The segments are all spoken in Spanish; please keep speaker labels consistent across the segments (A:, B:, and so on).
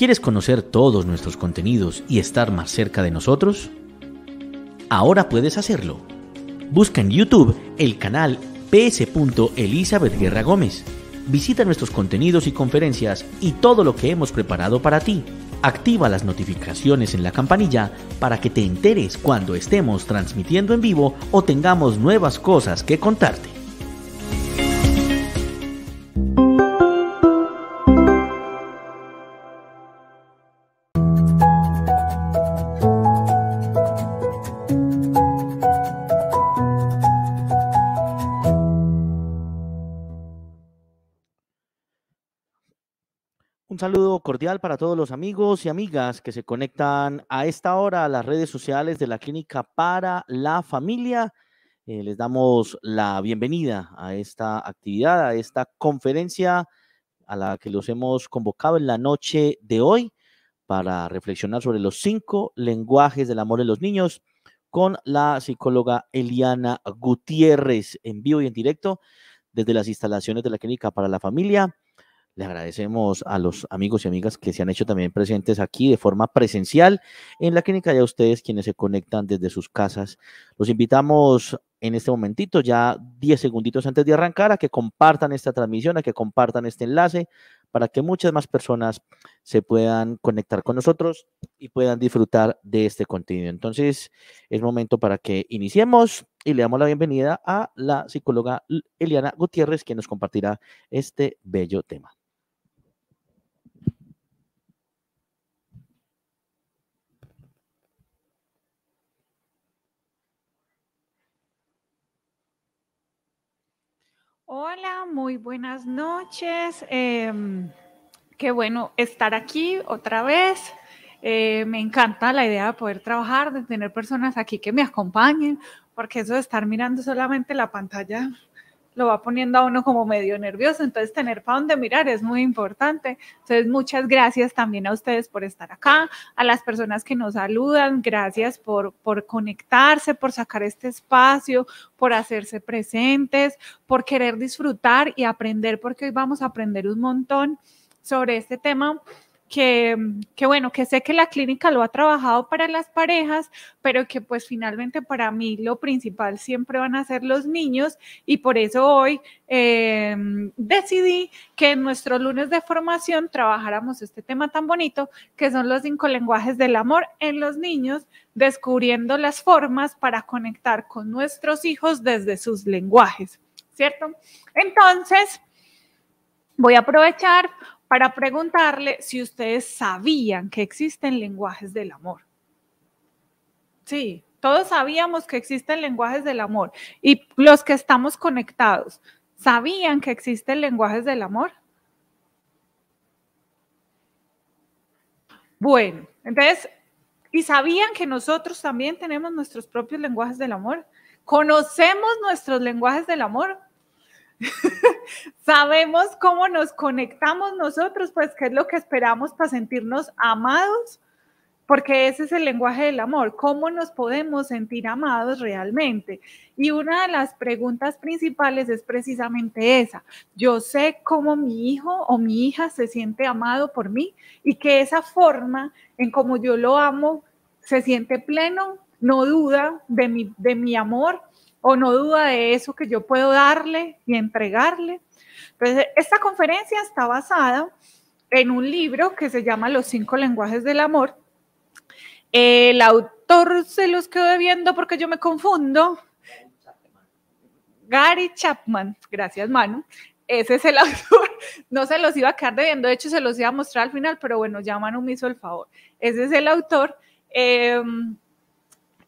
A: ¿Quieres conocer todos nuestros contenidos y estar más cerca de nosotros? Ahora puedes hacerlo. Busca en YouTube el canal Elizabeth Guerra Gómez. Visita nuestros contenidos y conferencias y todo lo que hemos preparado para ti. Activa las notificaciones en la campanilla para que te enteres cuando estemos transmitiendo en vivo o tengamos nuevas cosas que contarte. saludo cordial para todos los amigos y amigas que se conectan a esta hora a las redes sociales de la Clínica para la Familia. Eh, les damos la bienvenida a esta actividad, a esta conferencia a la que los hemos convocado en la noche de hoy para reflexionar sobre los cinco lenguajes del amor en los niños con la psicóloga Eliana Gutiérrez en vivo y en directo desde las instalaciones de la Clínica para la Familia le agradecemos a los amigos y amigas que se han hecho también presentes aquí de forma presencial en la clínica y a ustedes quienes se conectan desde sus casas. Los invitamos en este momentito, ya 10 segunditos antes de arrancar, a que compartan esta transmisión, a que compartan este enlace para que muchas más personas se puedan conectar con nosotros y puedan disfrutar de este contenido. Entonces, es momento para que iniciemos y le damos la bienvenida a la psicóloga Eliana Gutiérrez, quien nos compartirá este bello tema.
B: Hola, muy buenas noches. Em, qué bueno estar aquí otra vez. Eh, me encanta la idea de poder trabajar, de tener personas aquí que me acompañen, porque eso de estar mirando solamente la pantalla lo va poniendo a uno como medio nervioso, entonces tener para dónde mirar es muy importante. Entonces, muchas gracias también a ustedes por estar acá, a las personas que nos saludan, gracias por, por conectarse, por sacar este espacio, por hacerse presentes, por querer disfrutar y aprender, porque hoy vamos a aprender un montón sobre este tema que, bueno, que sé que la clínica lo ha trabajado para las parejas, pero que pues finalmente para mí lo principal siempre van a ser los niños y por eso hoy em, decidí que en nuestro lunes de formación trabajáramos este tema tan bonito que son los cinco lenguajes del amor en los niños, descubriendo las formas para conectar con nuestros hijos desde sus lenguajes, ¿cierto? Entonces... Voy a aprovechar para preguntarle si ustedes sabían que existen lenguajes del amor. Sí, todos sabíamos que existen lenguajes del amor y los que estamos conectados, ¿sabían que existen lenguajes del amor? Bueno, entonces, ¿y sabían que nosotros también tenemos nuestros propios lenguajes del amor? ¿Conocemos nuestros lenguajes del amor? sabemos cómo nos conectamos nosotros, pues qué es lo que esperamos para sentirnos amados, porque ese es el lenguaje del amor, cómo nos podemos sentir amados realmente. Y una de las preguntas principales es precisamente esa. Yo sé cómo mi hijo o mi hija se siente amado por mí y que esa forma en cómo yo lo amo se siente pleno, no duda de mi, de mi amor o no duda de eso que yo puedo darle y entregarle. Entonces, esta conferencia está basada en un libro que se llama Los cinco lenguajes del amor. El autor se los quedo debiendo porque yo me confundo. Gary Chapman, gracias Manu. Ese es el autor. No se los iba a quedar debiendo, de hecho se los iba a mostrar al final, pero bueno, ya Manu me hizo el favor. Ese es el autor. Eh,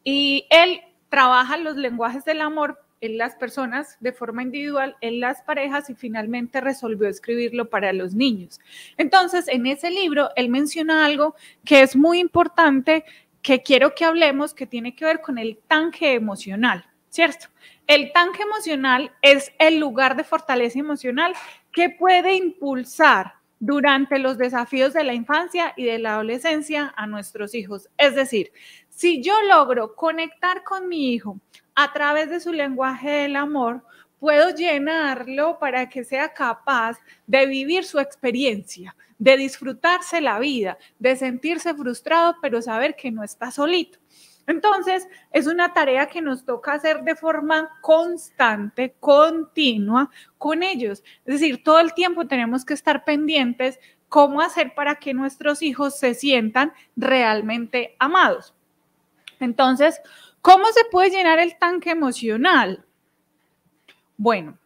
B: y él trabaja los lenguajes del amor en las personas de forma individual, en las parejas y finalmente resolvió escribirlo para los niños. Entonces, en ese libro, él menciona algo que es muy importante que quiero que hablemos, que tiene que ver con el tanque emocional, ¿cierto? El tanque emocional es el lugar de fortaleza emocional que puede impulsar durante los desafíos de la infancia y de la adolescencia a nuestros hijos. Es decir, si yo logro conectar con mi hijo a través de su lenguaje del amor, puedo llenarlo para que sea capaz de vivir su experiencia, de disfrutarse la vida, de sentirse frustrado, pero saber que no está solito. Entonces, es una tarea que nos toca hacer de forma constante, continua con ellos. Es decir, todo el tiempo tenemos que estar pendientes cómo hacer para que nuestros hijos se sientan realmente amados. Entonces, ¿Cómo se puede llenar el tanque emocional? Bueno,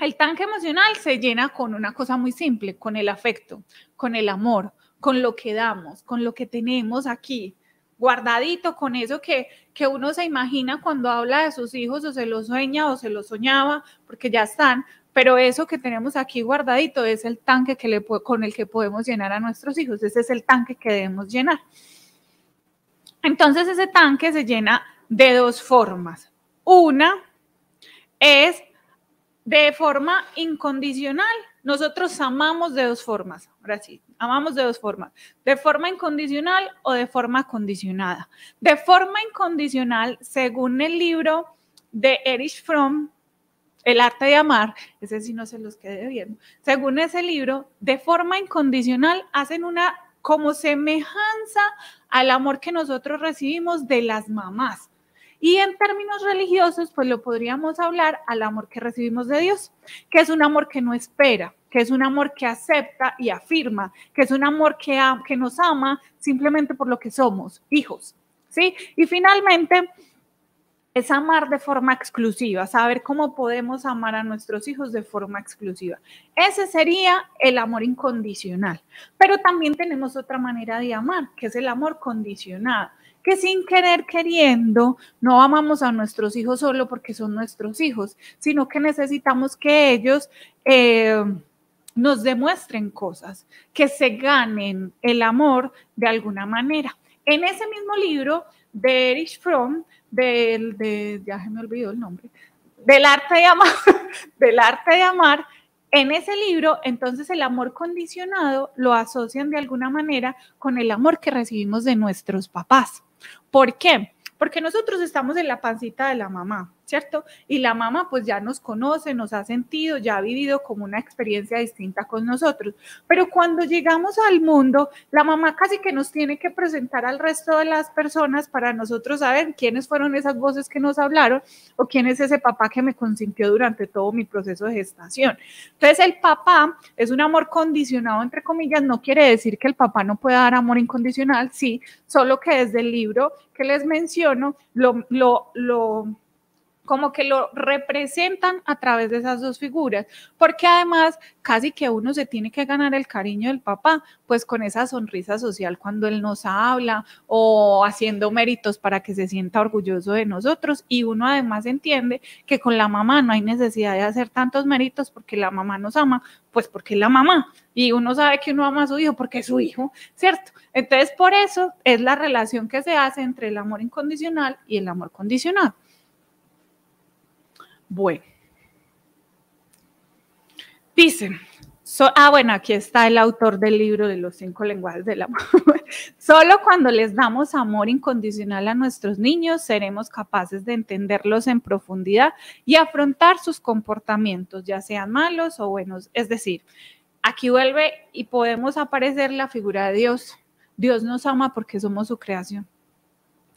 B: el tanque emocional se llena con una cosa muy simple, con el afecto, con el amor, con lo que damos, con lo que tenemos aquí, guardadito, con eso que, que uno se imagina cuando habla de sus hijos o se los sueña o se los soñaba, porque ya están, pero eso que tenemos aquí guardadito es el tanque que le, con el que podemos llenar a nuestros hijos, ese es el tanque que debemos llenar. Entonces ese tanque se llena de dos formas. Una es de forma incondicional. Nosotros amamos de dos formas. Ahora sí, amamos de dos formas. De forma incondicional o de forma condicionada. De forma incondicional, según el libro de Erich Fromm, El arte de amar, ese sí no se los quede viendo. Según ese libro, de forma incondicional hacen una como semejanza al amor que nosotros recibimos de las mamás. Y en términos religiosos, pues lo podríamos hablar al amor que recibimos de Dios, que es un amor que no espera, que es un amor que acepta y afirma, que es un amor que, que nos ama simplemente por lo que somos, hijos. ¿sí? Y finalmente, es amar de forma exclusiva, saber cómo podemos amar a nuestros hijos de forma exclusiva. Ese sería el amor incondicional. Pero también tenemos otra manera de amar, que es el amor condicionado, que sin querer queriendo no amamos a nuestros hijos solo porque son nuestros hijos, sino que necesitamos que ellos... Eh, nos demuestren cosas, que se ganen el amor de alguna manera. En ese mismo libro de Erich Fromm del, ya me olvidó el nombre, del arte de amar, del arte de amar, en ese libro, entonces el amor condicionado lo asocian de alguna manera con el amor que recibimos de nuestros papás. ¿Por qué? Porque nosotros estamos en la pancita de la mamá, ¿cierto? Y la mamá pues ya nos conoce, nos ha sentido, ya ha vivido como una experiencia distinta con nosotros. Pero cuando llegamos al mundo, la mamá casi que nos tiene que presentar al resto de las personas para nosotros saber quiénes fueron esas voces que nos hablaron o quién es ese papá que me consintió durante todo mi proceso de gestación. Entonces el papá es un amor condicionado, entre comillas, no quiere decir que el papá no pueda dar amor incondicional, sí, solo que desde el libro que les menciono, lo, lo, lo como que lo representan a través de esas dos figuras, porque además casi que uno se tiene que ganar el cariño del papá, pues con esa sonrisa social cuando él nos habla o haciendo méritos para que se sienta orgulloso de nosotros y uno además entiende que con la mamá no hay necesidad de hacer tantos méritos porque la mamá nos ama, pues porque es la mamá y uno sabe que uno ama a su hijo porque es su hijo, ¿cierto? Entonces por eso es la relación que se hace entre el amor incondicional y el amor condicionado. Bueno. Dice, ah, bueno, aquí está el autor del libro de los cinco lenguajes del amor. Solo cuando les damos amor incondicional a nuestros niños seremos capaces de entenderlos en profundidad y afrontar sus comportamientos, ya sean malos o buenos. Es decir, aquí vuelve y podemos aparecer la figura de Dios. Dios nos ama porque somos su creación.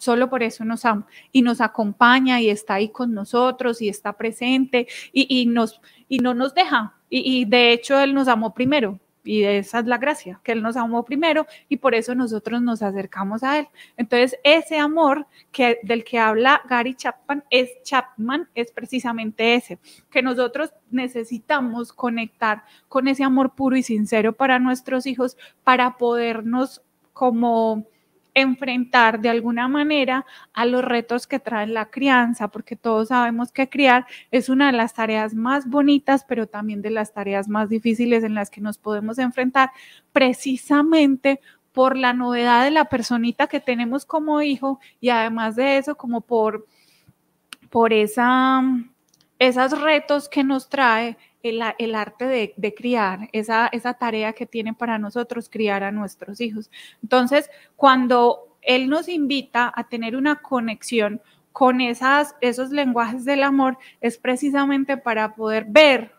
B: Solo por eso nos ama y nos acompaña y está ahí con nosotros y está presente y, nos, y no nos deja. Y, de hecho Él nos amó primero y esa es la gracia, que Él nos amó primero y por eso nosotros nos acercamos a Él. Entonces, ese amor que, del que habla Gary Chapman es, Chapman es precisamente ese, que nosotros necesitamos conectar con ese amor puro y sincero para nuestros hijos para podernos como enfrentar de alguna manera a los retos que trae la crianza, porque todos sabemos que criar es una de las tareas más bonitas, pero también de las tareas más difíciles en las que nos podemos enfrentar precisamente por la novedad de la personita que tenemos como hijo y además de eso como por, por esa, esos retos que nos trae el, arte de, criar, esa, tarea que tiene para nosotros criar a nuestros hijos. Entonces, cuando Él nos invita a tener una conexión con esas, esos lenguajes del amor, es precisamente para poder ver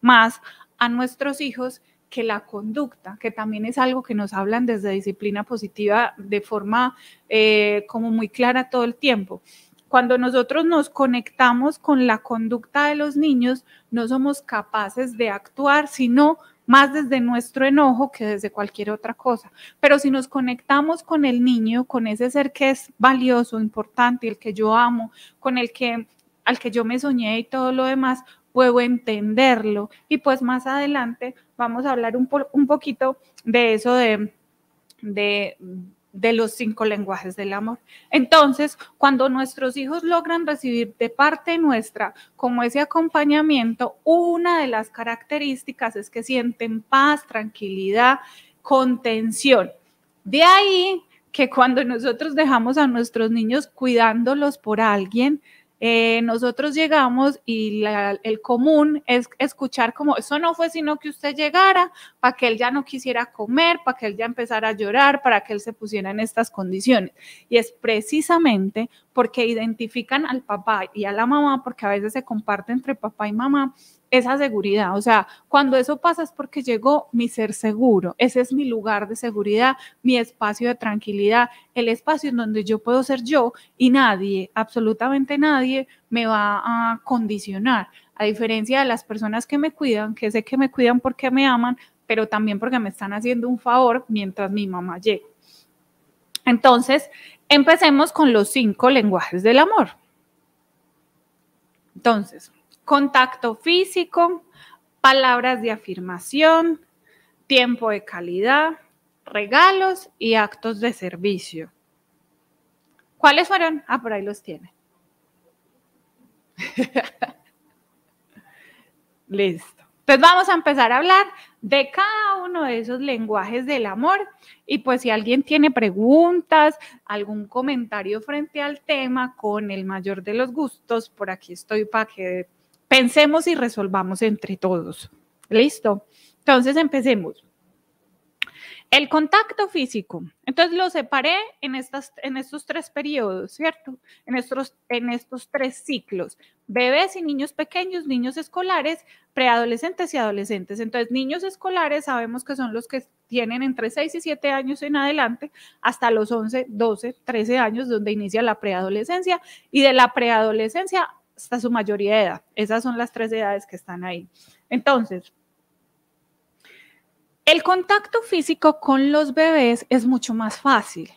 B: más a nuestros hijos que la conducta, que también es algo que nos hablan desde disciplina positiva de forma eh, como muy clara todo el tiempo. Cuando nosotros nos conectamos con la conducta de los niños, no somos capaces de actuar, sino más desde nuestro enojo que desde cualquier otra cosa. Pero si nos conectamos con el niño, con ese ser que es valioso, importante, el que yo amo, con el que al que yo me soñé y todo lo demás, puedo entenderlo. Y pues más adelante vamos a hablar un, poquito de eso de, de de los cinco lenguajes del amor. Entonces, cuando nuestros hijos logran recibir de parte nuestra como ese acompañamiento, una de las características es que sienten paz, tranquilidad, contención. De ahí que cuando nosotros dejamos a nuestros niños cuidándolos por alguien, eh, nosotros llegamos y el común es escuchar como, eso no fue sino que usted llegara para que él ya no quisiera comer, para que él ya empezara a llorar, para que él se pusiera en estas condiciones. Y es precisamente porque identifican al papá y a la mamá, porque a veces se comparte entre papá y mamá, esa seguridad. O sea, cuando eso pasa es porque llegó mi ser seguro. Ese es mi lugar de seguridad, mi espacio de tranquilidad, el espacio en donde yo puedo ser yo y nadie, absolutamente nadie, me va a condicionar. A diferencia de las personas que me cuidan, que sé que me cuidan porque me aman, pero también porque me están haciendo un favor mientras mi mamá llega. Entonces, empecemos con los cinco lenguajes del amor. Entonces, contacto físico, palabras de afirmación, tiempo de calidad, regalos y actos de servicio. ¿Cuáles fueron? Ah, por ahí los tiene. Listo. Entonces vamos a empezar a hablar de cada uno de esos lenguajes del amor y pues si alguien tiene preguntas, algún comentario frente al tema, con el mayor de los gustos, por aquí estoy para que pensemos y resolvamos entre todos. ¿Listo? Entonces empecemos. El contacto físico. Entonces lo separé en, estas, en estos tres periodos, ¿cierto? En estos, en estos tres ciclos. Bebés y niños pequeños, niños escolares, preadolescentes y adolescentes. Entonces, niños escolares sabemos que son los que tienen entre 6 y 7 años en adelante, hasta los 11, 12, 13 años, donde inicia la preadolescencia. Y de la preadolescencia hasta su mayoría de edad. Esas son las tres edades que están ahí. Entonces, el contacto físico con los bebés es mucho más fácil,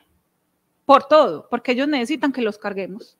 B: por todo, porque ellos necesitan que los carguemos.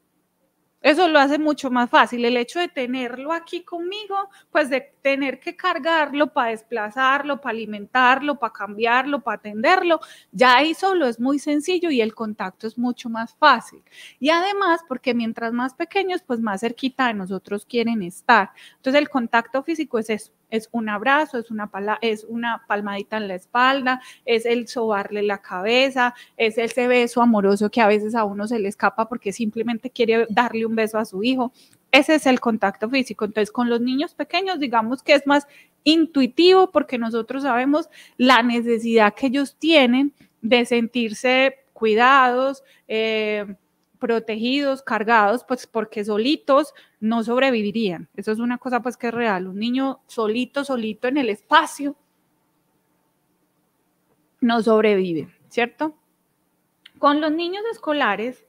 B: Eso lo hace mucho más fácil. El hecho de tenerlo aquí conmigo, pues de tener que cargarlo para desplazarlo, para alimentarlo, para cambiarlo, para atenderlo, ya ahí solo es muy sencillo y el contacto es mucho más fácil. Y además, porque mientras más pequeños, pues más cerquita de nosotros quieren estar. Entonces el contacto físico es eso, es un abrazo, es una, es una palmadita en la espalda, es el sobarle la cabeza, es ese beso amoroso que a veces a uno se le escapa porque simplemente quiere darle un beso a su hijo ese es el contacto físico. Entonces, con los niños pequeños, digamos que es más intuitivo porque nosotros sabemos la necesidad que ellos tienen de sentirse cuidados, eh, protegidos, cargados, pues porque solitos no sobrevivirían. Eso es una cosa pues que es real. Un niño solito, solito en el espacio no sobrevive, ¿cierto? Con los niños escolares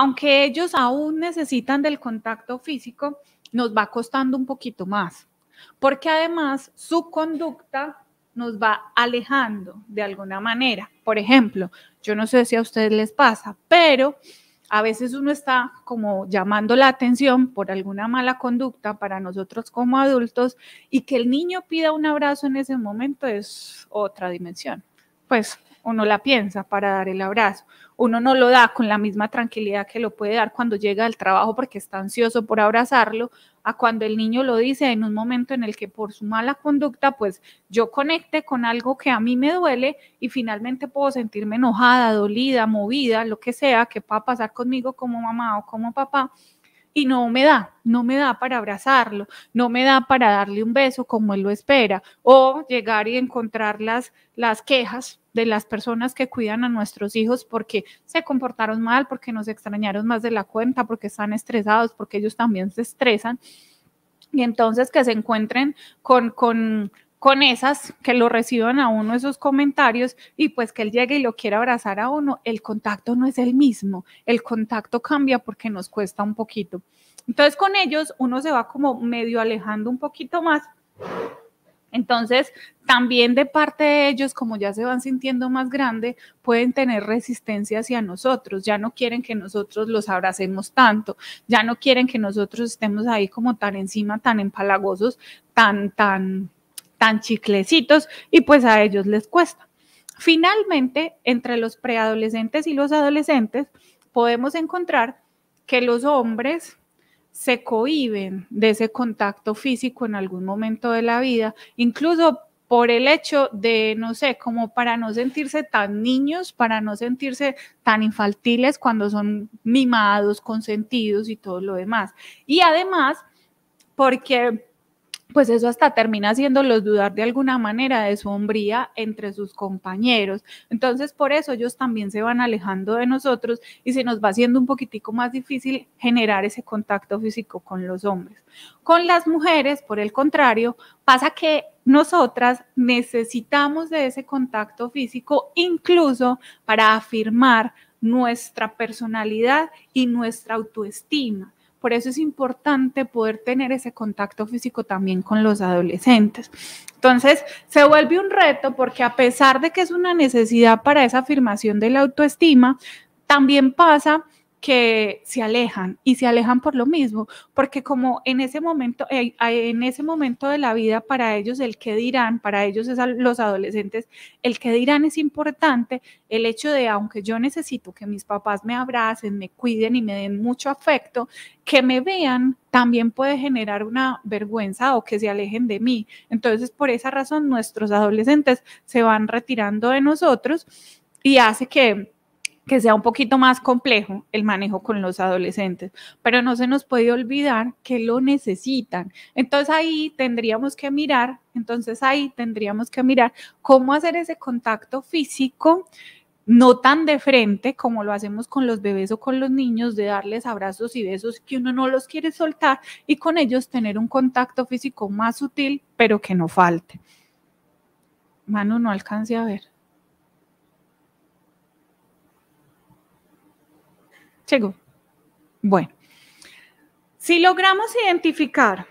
B: aunque ellos aún necesitan del contacto físico, nos va costando un poquito más, porque además su conducta nos va alejando de alguna manera. Por ejemplo, yo no sé si a ustedes les pasa, pero a veces uno está como llamando la atención por alguna mala conducta para nosotros como adultos y que el niño pida un abrazo en ese momento es otra dimensión. Pues uno la piensa para dar el abrazo. Uno no lo da con la misma tranquilidad que lo puede dar cuando llega al trabajo porque está ansioso por abrazarlo, a cuando el niño lo dice en un momento en el que por su mala conducta, pues yo conecte con algo que a mí me duele y finalmente puedo sentirme enojada, dolida, movida, lo que sea que pueda pasar conmigo como mamá o como papá y no me da, no me da para abrazarlo, no me da para darle un beso como él lo espera, o llegar y encontrar las, quejas de las personas que cuidan a nuestros hijos porque se comportaron mal, porque nos extrañaron más de la cuenta, porque están estresados, porque ellos también se estresan. Y entonces que se encuentren con, con con esas que lo reciban a uno esos comentarios y pues que él llegue y lo quiera abrazar a uno, el contacto no es el mismo, el contacto cambia porque nos cuesta un poquito. Entonces con ellos uno se va como medio alejando un poquito más. Entonces, también de parte de ellos, como ya se van sintiendo más grande, pueden tener resistencia hacia nosotros, ya no quieren que nosotros los abracemos tanto, ya no quieren que nosotros estemos ahí como tan encima, tan empalagosos, tan, tan, tan chiclecitos y pues a ellos les cuesta. Finalmente, entre los preadolescentes y los adolescentes podemos encontrar que los hombres se cohiben de ese contacto físico en algún momento de la vida, incluso por el hecho de, no sé, como para no sentirse tan niños, para no sentirse tan infantiles cuando son mimados, consentidos y todo lo demás. Y además, porque pues eso hasta termina haciéndolos dudar de alguna manera de su hombría entre sus compañeros. Entonces, por eso ellos también se van alejando de nosotros y se nos va haciendo un poquitico más difícil generar ese contacto físico con los hombres. Con las mujeres, por el contrario, pasa que nosotras necesitamos de ese contacto físico incluso para afirmar nuestra personalidad y nuestra autoestima. Por eso es importante poder tener ese contacto físico también con los adolescentes. Entonces, se vuelve un reto porque a pesar de que es una necesidad para esa afirmación de la autoestima, también pasa que se alejan y se alejan por lo mismo, porque como en ese momento, eh, en ese momento de la vida para ellos el que dirán, para ellos es los adolescentes, el que dirán es importante, el hecho de aunque yo necesito que mis papás me abracen, me cuiden y me den mucho afecto, que me vean también puede generar una vergüenza o que se alejen de mí. Entonces, por esa razón, nuestros adolescentes se van retirando de nosotros y hace que que sea un poquito más complejo el manejo con los adolescentes, pero no se nos puede olvidar que lo necesitan. Entonces ahí tendríamos que mirar, entonces ahí tendríamos que mirar cómo hacer ese contacto físico no tan de frente como lo hacemos con los bebés o con los niños, de darles abrazos y besos que uno no los quiere soltar y con ellos tener un contacto físico más sutil, pero que no falte. Manu, no alcance a ver. Chego, Bueno, si logramos identificar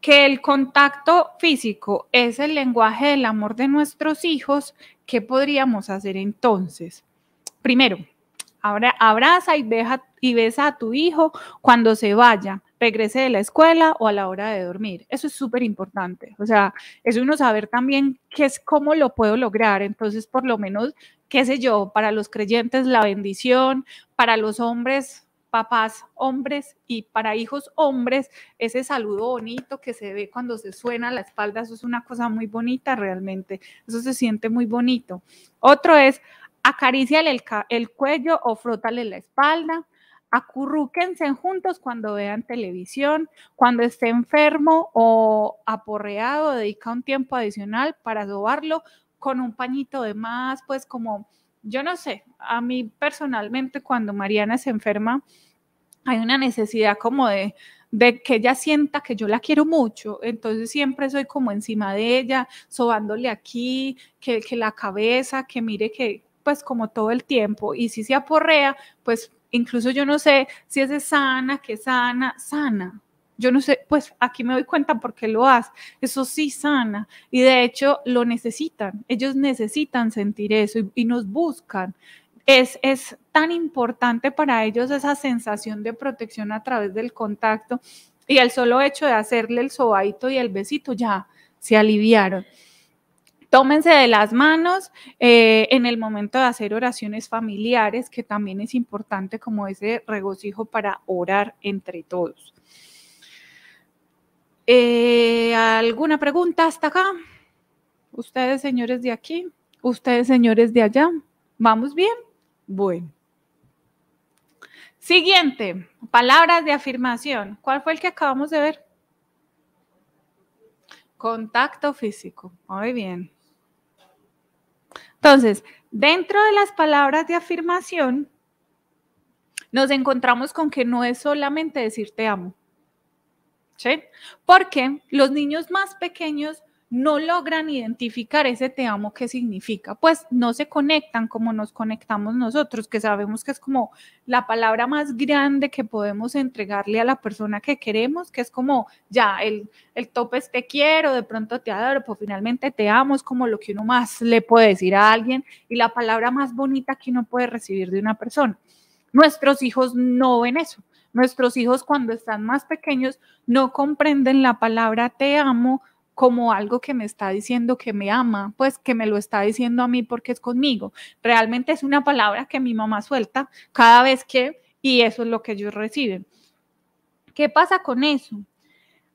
B: que el contacto físico es el lenguaje del amor de nuestros hijos, ¿qué podríamos hacer entonces? Primero, abraza y, besa a tu hijo cuando se vaya regrese de la escuela o a la hora de dormir. Eso es súper importante. O sea, es uno saber también qué es, cómo lo puedo lograr. Entonces, por lo menos, qué sé yo, para los creyentes la bendición, para los hombres, papás hombres y para hijos hombres, ese saludo bonito que se ve cuando se suena la espalda, eso es una cosa muy bonita realmente. Eso se siente muy bonito. Otro es acaríciale el, el cuello o frótale la espalda acurrúquense juntos cuando vean televisión, cuando esté enfermo o aporreado, dedica un tiempo adicional para sobarlo con un pañito de más, pues como, yo no sé, a mí personalmente cuando Mariana se enferma, hay una necesidad como de, que ella sienta que yo la quiero mucho, entonces siempre soy como encima de ella, sobándole aquí, que, que la cabeza, que mire que, pues como todo el tiempo, y si se aporrea, pues incluso yo no sé si es de sana, que sana, sana. Yo no sé, pues aquí me doy cuenta por qué lo hace. Eso sí sana. Y de hecho lo necesitan. Ellos necesitan sentir eso y, nos buscan. Es, es tan importante para ellos esa sensación de protección a través del contacto. Y el solo hecho de hacerle el sobadito y el besito ya se aliviaron tómense de las manos eh, en el momento de hacer oraciones familiares, que también es importante como ese regocijo para orar entre todos. Eh, ¿Alguna pregunta hasta acá? Ustedes, señores de aquí, ustedes, señores de allá, ¿vamos bien? Bueno. Siguiente, palabras de afirmación. ¿Cuál fue el que acabamos de ver? Contacto físico. Muy bien. Entonces, dentro de las palabras de afirmación, nos encontramos con que no es solamente decir te amo. ¿Sí? Porque los niños más pequeños no logran identificar ese te amo que significa, pues no se conectan como nos conectamos nosotros, que sabemos que es como la palabra más grande que podemos entregarle a la persona que queremos, que es como ya el, el es te quiero, de pronto te adoro, pues finalmente te amo, es como lo que uno más le puede decir a alguien y la palabra más bonita que uno puede recibir de una persona. Nuestros hijos no ven eso. Nuestros hijos cuando están más pequeños no comprenden la palabra te amo como algo que me está diciendo que me ama, pues que me lo está diciendo a mí porque es conmigo. Realmente es una palabra que mi mamá suelta cada vez que, y eso es lo que ellos reciben. ¿Qué pasa con eso?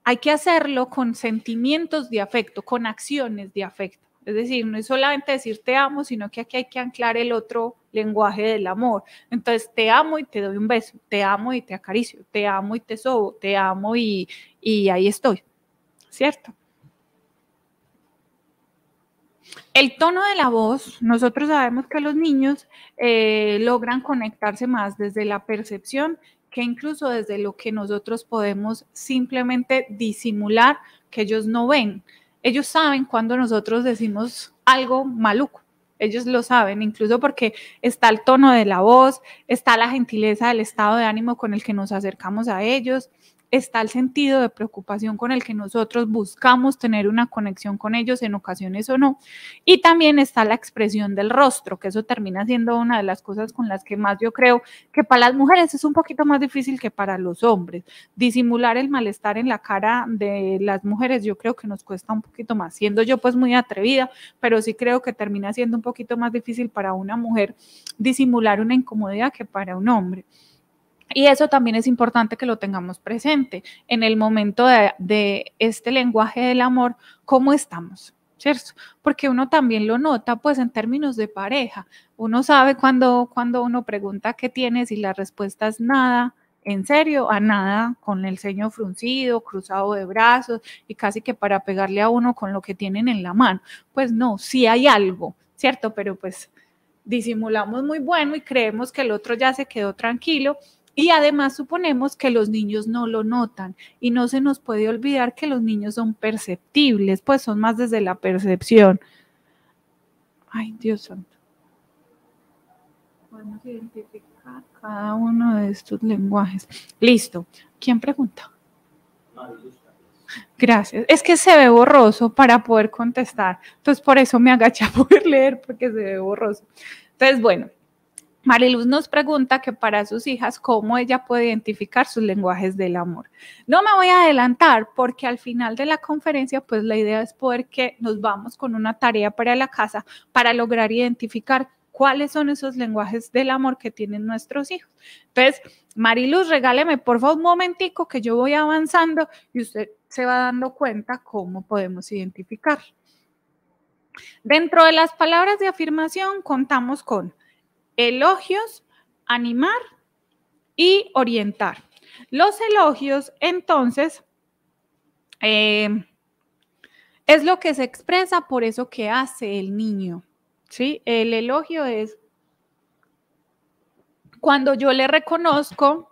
B: Hay que hacerlo con sentimientos de afecto, con acciones de afecto. Es decir, no es solamente decir te amo, sino que aquí hay que anclar el otro lenguaje del amor. Entonces, te amo y te doy un beso, te amo y te acaricio, te amo y te sobo, te amo y, y ahí estoy. ¿Cierto? El tono de la voz, nosotros sabemos que los niños eh, logran conectarse más desde la percepción que incluso desde lo que nosotros podemos simplemente disimular que ellos no ven. Ellos saben cuando nosotros decimos algo maluco. Ellos lo saben, incluso porque está el tono de la voz, está la gentileza del estado de ánimo con el que nos acercamos a ellos, está el sentido de preocupación con el que nosotros buscamos tener una conexión con ellos en ocasiones o no. Y también está la expresión del rostro, que eso termina siendo una de las cosas con las que más yo creo que para las mujeres es un poquito más difícil que para los hombres. Disimular el malestar en la cara de las mujeres yo creo que nos cuesta un poquito más, siendo yo pues muy atrevida, pero sí creo que termina siendo un poquito más difícil para una mujer disimular una incomodidad que para un hombre. Y eso también es importante que lo tengamos presente en el momento de, este lenguaje del amor, cómo estamos. ¿Cierto? Porque uno también lo nota, pues en términos de pareja, uno sabe cuando, cuando uno pregunta qué tienes y la respuesta es nada, en serio, a nada, con el ceño fruncido, cruzado de brazos y casi que para pegarle a uno con lo que tienen en la mano. Pues no, sí hay algo, ¿cierto? Pero pues disimulamos muy bueno y creemos que el otro ya se quedó tranquilo y además suponemos que los niños no lo notan y no se nos puede olvidar que los niños son perceptibles, pues son más desde la percepción. Ay, Dios santo. Podemos identificar cada uno de estos lenguajes. Listo. ¿Quién pregunta? Gracias. Es que se ve borroso para poder contestar. Entonces, por eso me agaché a poder leer, porque se ve borroso. Entonces, bueno, Mariluz nos pregunta que para sus hijas, cómo ella puede identificar sus lenguajes del amor. No me voy a adelantar porque al final de la conferencia, pues la idea es poder que nos vamos con una tarea para la casa para lograr identificar cuáles son esos lenguajes del amor que tienen nuestros hijos. Entonces, Mariluz, regáleme por favor un momentico que yo voy avanzando y usted se va dando cuenta cómo podemos identificar. Dentro de las palabras de afirmación contamos con elogios, animar y orientar. Los elogios, entonces, eh, es lo que se expresa por eso que hace el niño. ¿sí? El elogio es cuando yo le reconozco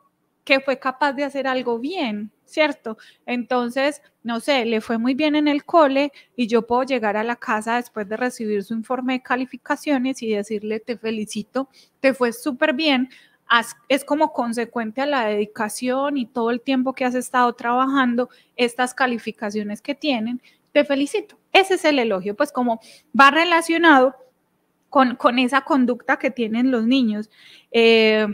B: que fue capaz de hacer algo bien, ¿cierto? Entonces, no sé, le fue muy bien en el cole y yo puedo llegar a la casa después de recibir su informe de calificaciones y decirle, te felicito, te fue súper bien. Es como consecuente a la dedicación y todo el tiempo que has estado trabajando, estas calificaciones que tienen, te felicito. Ese es el elogio, pues como va relacionado con, esa conducta que tienen los niños. Eh,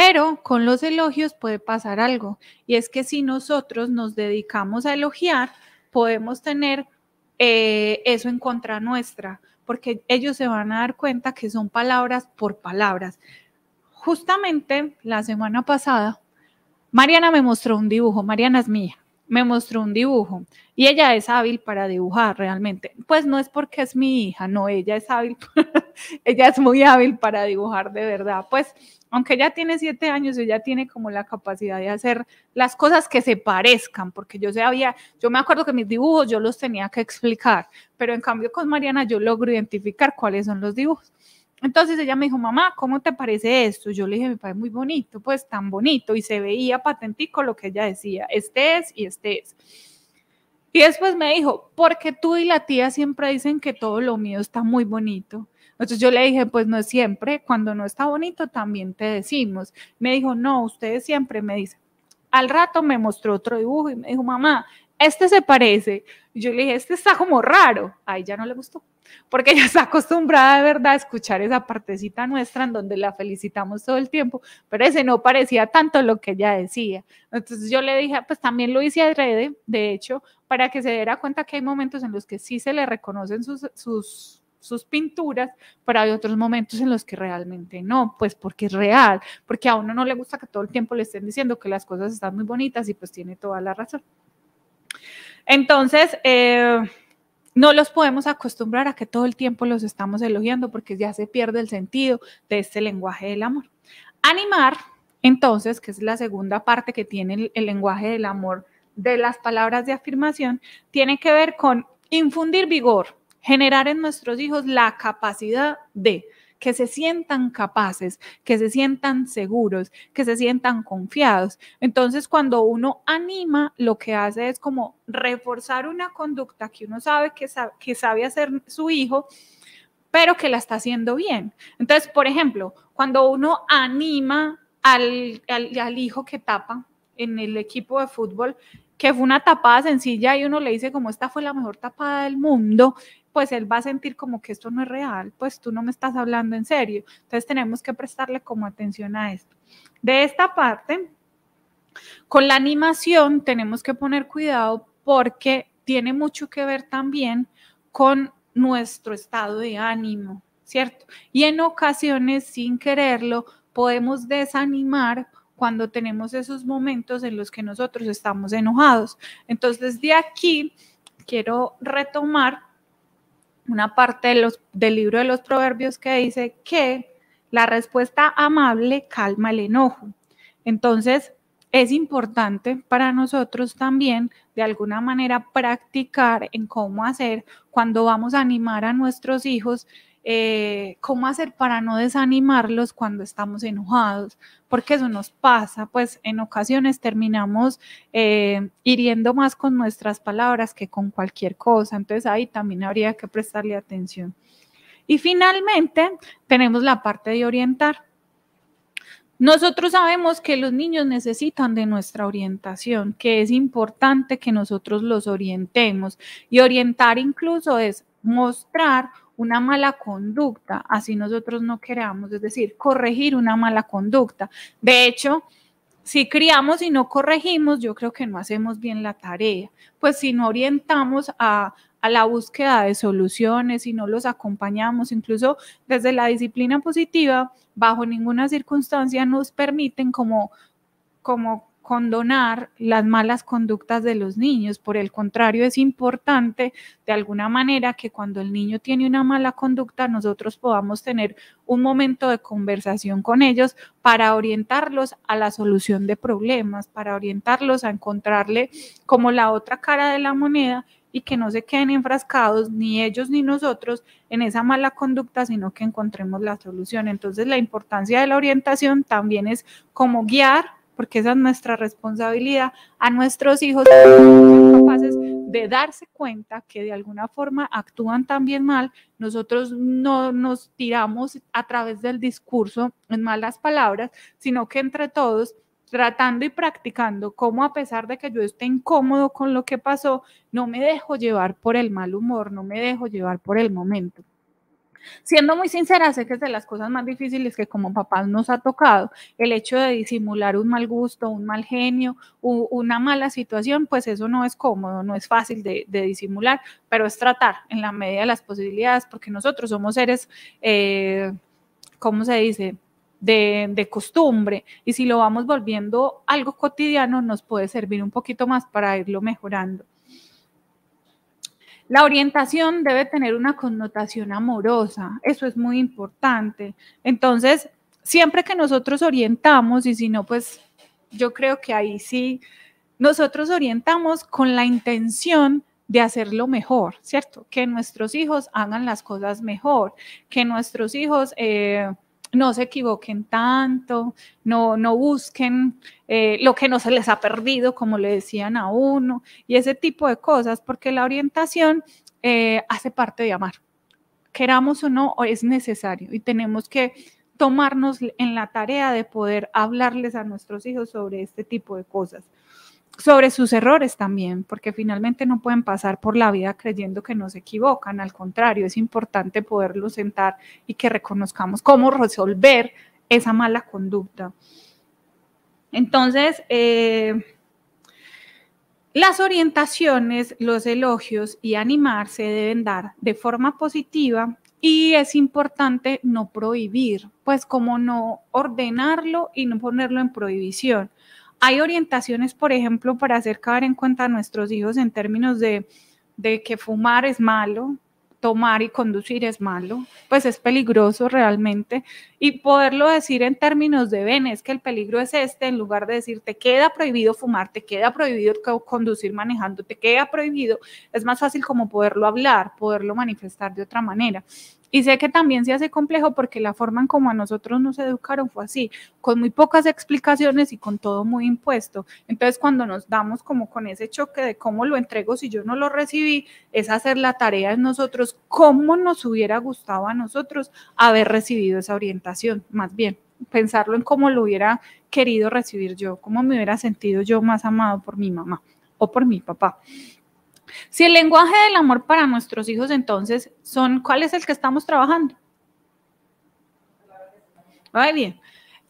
B: pero con los elogios puede pasar algo, y es que si nosotros nos dedicamos a elogiar, podemos tener eh, eso en contra nuestra, porque ellos se van a dar cuenta que son palabras por palabras. Justamente la semana pasada, Mariana me mostró un dibujo, Mariana es mía, me mostró un dibujo y ella es hábil para dibujar realmente. Pues no es porque es mi hija, no, ella es hábil, ella es muy hábil para dibujar de verdad. Pues aunque ella tiene siete años, ella tiene como la capacidad de hacer las cosas que se parezcan, porque yo sabía, yo me acuerdo que mis dibujos yo los tenía que explicar, pero en cambio con Mariana yo logro identificar cuáles son los dibujos. Entonces ella me dijo, mamá, ¿cómo te parece esto? Yo le dije, me parece muy bonito, pues tan bonito. Y se veía patentico lo que ella decía, este es y este es. Y después me dijo, ¿por qué tú y la tía siempre dicen que todo lo mío está muy bonito. Entonces yo le dije, pues no es siempre, cuando no está bonito también te decimos. Me dijo, no, ustedes siempre me dicen. Al rato me mostró otro dibujo y me dijo, mamá, este se parece. yo le dije, este está como raro. Ahí ya no le gustó porque ella está acostumbrada de verdad a escuchar esa partecita nuestra en donde la felicitamos todo el tiempo, pero ese no parecía tanto lo que ella decía. Entonces yo le dije, ah, pues también lo hice adrede, de hecho, para que se diera cuenta que hay momentos en los que sí se le reconocen sus, pinturas, pero hay otros momentos en los que realmente no, pues porque es real, porque a uno no le gusta que todo el tiempo le estén diciendo que las cosas están muy bonitas y pues tiene toda la razón. Entonces, eh, no los podemos acostumbrar a que todo el tiempo los estamos elogiando porque ya se pierde el sentido de este lenguaje del amor. Animar, entonces, que es la segunda parte que tiene el, el lenguaje del amor de las palabras de afirmación, tiene que ver con infundir vigor, generar en nuestros hijos la capacidad de que se sientan capaces, que se sientan seguros, que se sientan confiados. Entonces, cuando uno anima, lo que hace es como reforzar una conducta que uno sabe que, sabe, hacer su hijo, pero que la está haciendo bien. Entonces, por ejemplo, cuando uno anima al, al, al hijo que tapa en el equipo de fútbol, que fue una tapada sencilla y uno le dice como esta fue la mejor tapada del mundo, pues él va a sentir como que esto no es real, pues tú no me estás hablando en serio. Entonces tenemos que prestarle como atención a esto. De esta parte, con la animación tenemos que poner cuidado porque tiene mucho que ver también con nuestro estado de ánimo, ¿cierto? Y en ocasiones, sin quererlo, podemos desanimar cuando tenemos esos momentos en los que nosotros estamos enojados. Entonces, de aquí quiero retomar una parte de los, del libro de los proverbios que dice que la respuesta amable calma el enojo. Entonces, es importante para nosotros también, de alguna manera, practicar en cómo hacer cuando vamos a animar a nuestros hijos eh, cómo hacer para no desanimarlos cuando estamos enojados, porque eso nos pasa, pues en ocasiones terminamos eh, hiriendo más con nuestras palabras que con cualquier cosa, entonces ahí también habría que prestarle atención. Y finalmente tenemos la parte de orientar. Nosotros sabemos que los niños necesitan de nuestra orientación, que es importante que nosotros los orientemos. Y orientar incluso es mostrar una mala conducta, así nosotros no queramos, es decir, corregir una mala conducta. De hecho, si criamos y no corregimos, yo creo que no hacemos bien la tarea, pues si no orientamos a, la búsqueda de soluciones, si no los acompañamos, incluso desde la disciplina positiva, bajo ninguna circunstancia nos permiten como, como condonar las malas conductas de los niños. Por el contrario, es importante de alguna manera que cuando el niño tiene una mala conducta, nosotros podamos tener un momento de conversación con ellos para orientarlos a la solución de problemas, para orientarlos a encontrarle como la otra cara de la moneda y que no se queden enfrascados ni ellos ni nosotros en esa mala conducta, sino que encontremos la solución. Entonces, la importancia de la orientación también es como guiar porque esa es nuestra responsabilidad, a nuestros hijos capaces de darse cuenta que de alguna forma actúan también mal, nosotros no nos tiramos a través del discurso en malas palabras, sino que entre todos tratando y practicando cómo a pesar de que yo esté incómodo con lo que pasó, no me dejo llevar por el mal humor, no me dejo llevar por el momento. Siendo muy sincera, sé que es de las cosas más difíciles que como papás nos ha tocado. El hecho de disimular un mal gusto, un mal genio, una mala situación, pues eso no es cómodo, no es fácil de, disimular, pero es tratar en la medida de las posibilidades, porque nosotros somos seres, eh, ¿cómo se dice? de, costumbre y si lo vamos volviendo algo cotidiano nos puede servir un poquito más para irlo mejorando. La orientación debe tener una connotación amorosa, eso es muy importante. Entonces, siempre que nosotros orientamos, y si no, pues yo creo que ahí sí, nosotros orientamos con la intención de hacerlo mejor, ¿cierto? Que nuestros hijos hagan las cosas mejor, que nuestros hijos... Eh, no se equivoquen tanto, no, no busquen eh, lo que no se les ha perdido, como le decían a uno, y ese tipo de cosas, porque la orientación eh, hace parte de amar. Queramos o no, es necesario y tenemos que tomarnos en la tarea de poder hablarles a nuestros hijos sobre este tipo de cosas sobre sus errores también, porque finalmente no pueden pasar por la vida creyendo que no se equivocan, al contrario, es importante poderlos sentar y que reconozcamos cómo resolver esa mala conducta. Entonces, eh, las orientaciones, los elogios y animarse deben dar de forma positiva y es importante no prohibir, pues como no ordenarlo y no ponerlo en prohibición hay orientaciones, por ejemplo, para hacer caer en cuenta a nuestros hijos en términos de, que fumar es malo, tomar y conducir es malo, pues es peligroso realmente. Y poderlo decir en términos de ven, es que el peligro es este, en lugar de decir te queda prohibido fumar, te queda prohibido conducir manejando, te queda prohibido, es más fácil como poderlo hablar, poderlo manifestar de otra manera. Y sé que también se hace complejo porque la forma en como a nosotros nos educaron fue así, con muy pocas explicaciones y con todo muy impuesto. Entonces, cuando nos damos como con ese choque de cómo lo entrego si yo no lo recibí, es hacer la tarea de nosotros, cómo nos hubiera gustado a nosotros haber recibido esa orientación, más bien pensarlo en cómo lo hubiera querido recibir yo, cómo me hubiera sentido yo más amado por mi mamá o por mi papá. Si el lenguaje del amor para nuestros hijos entonces son, ¿cuál es el que estamos trabajando? Muy bien.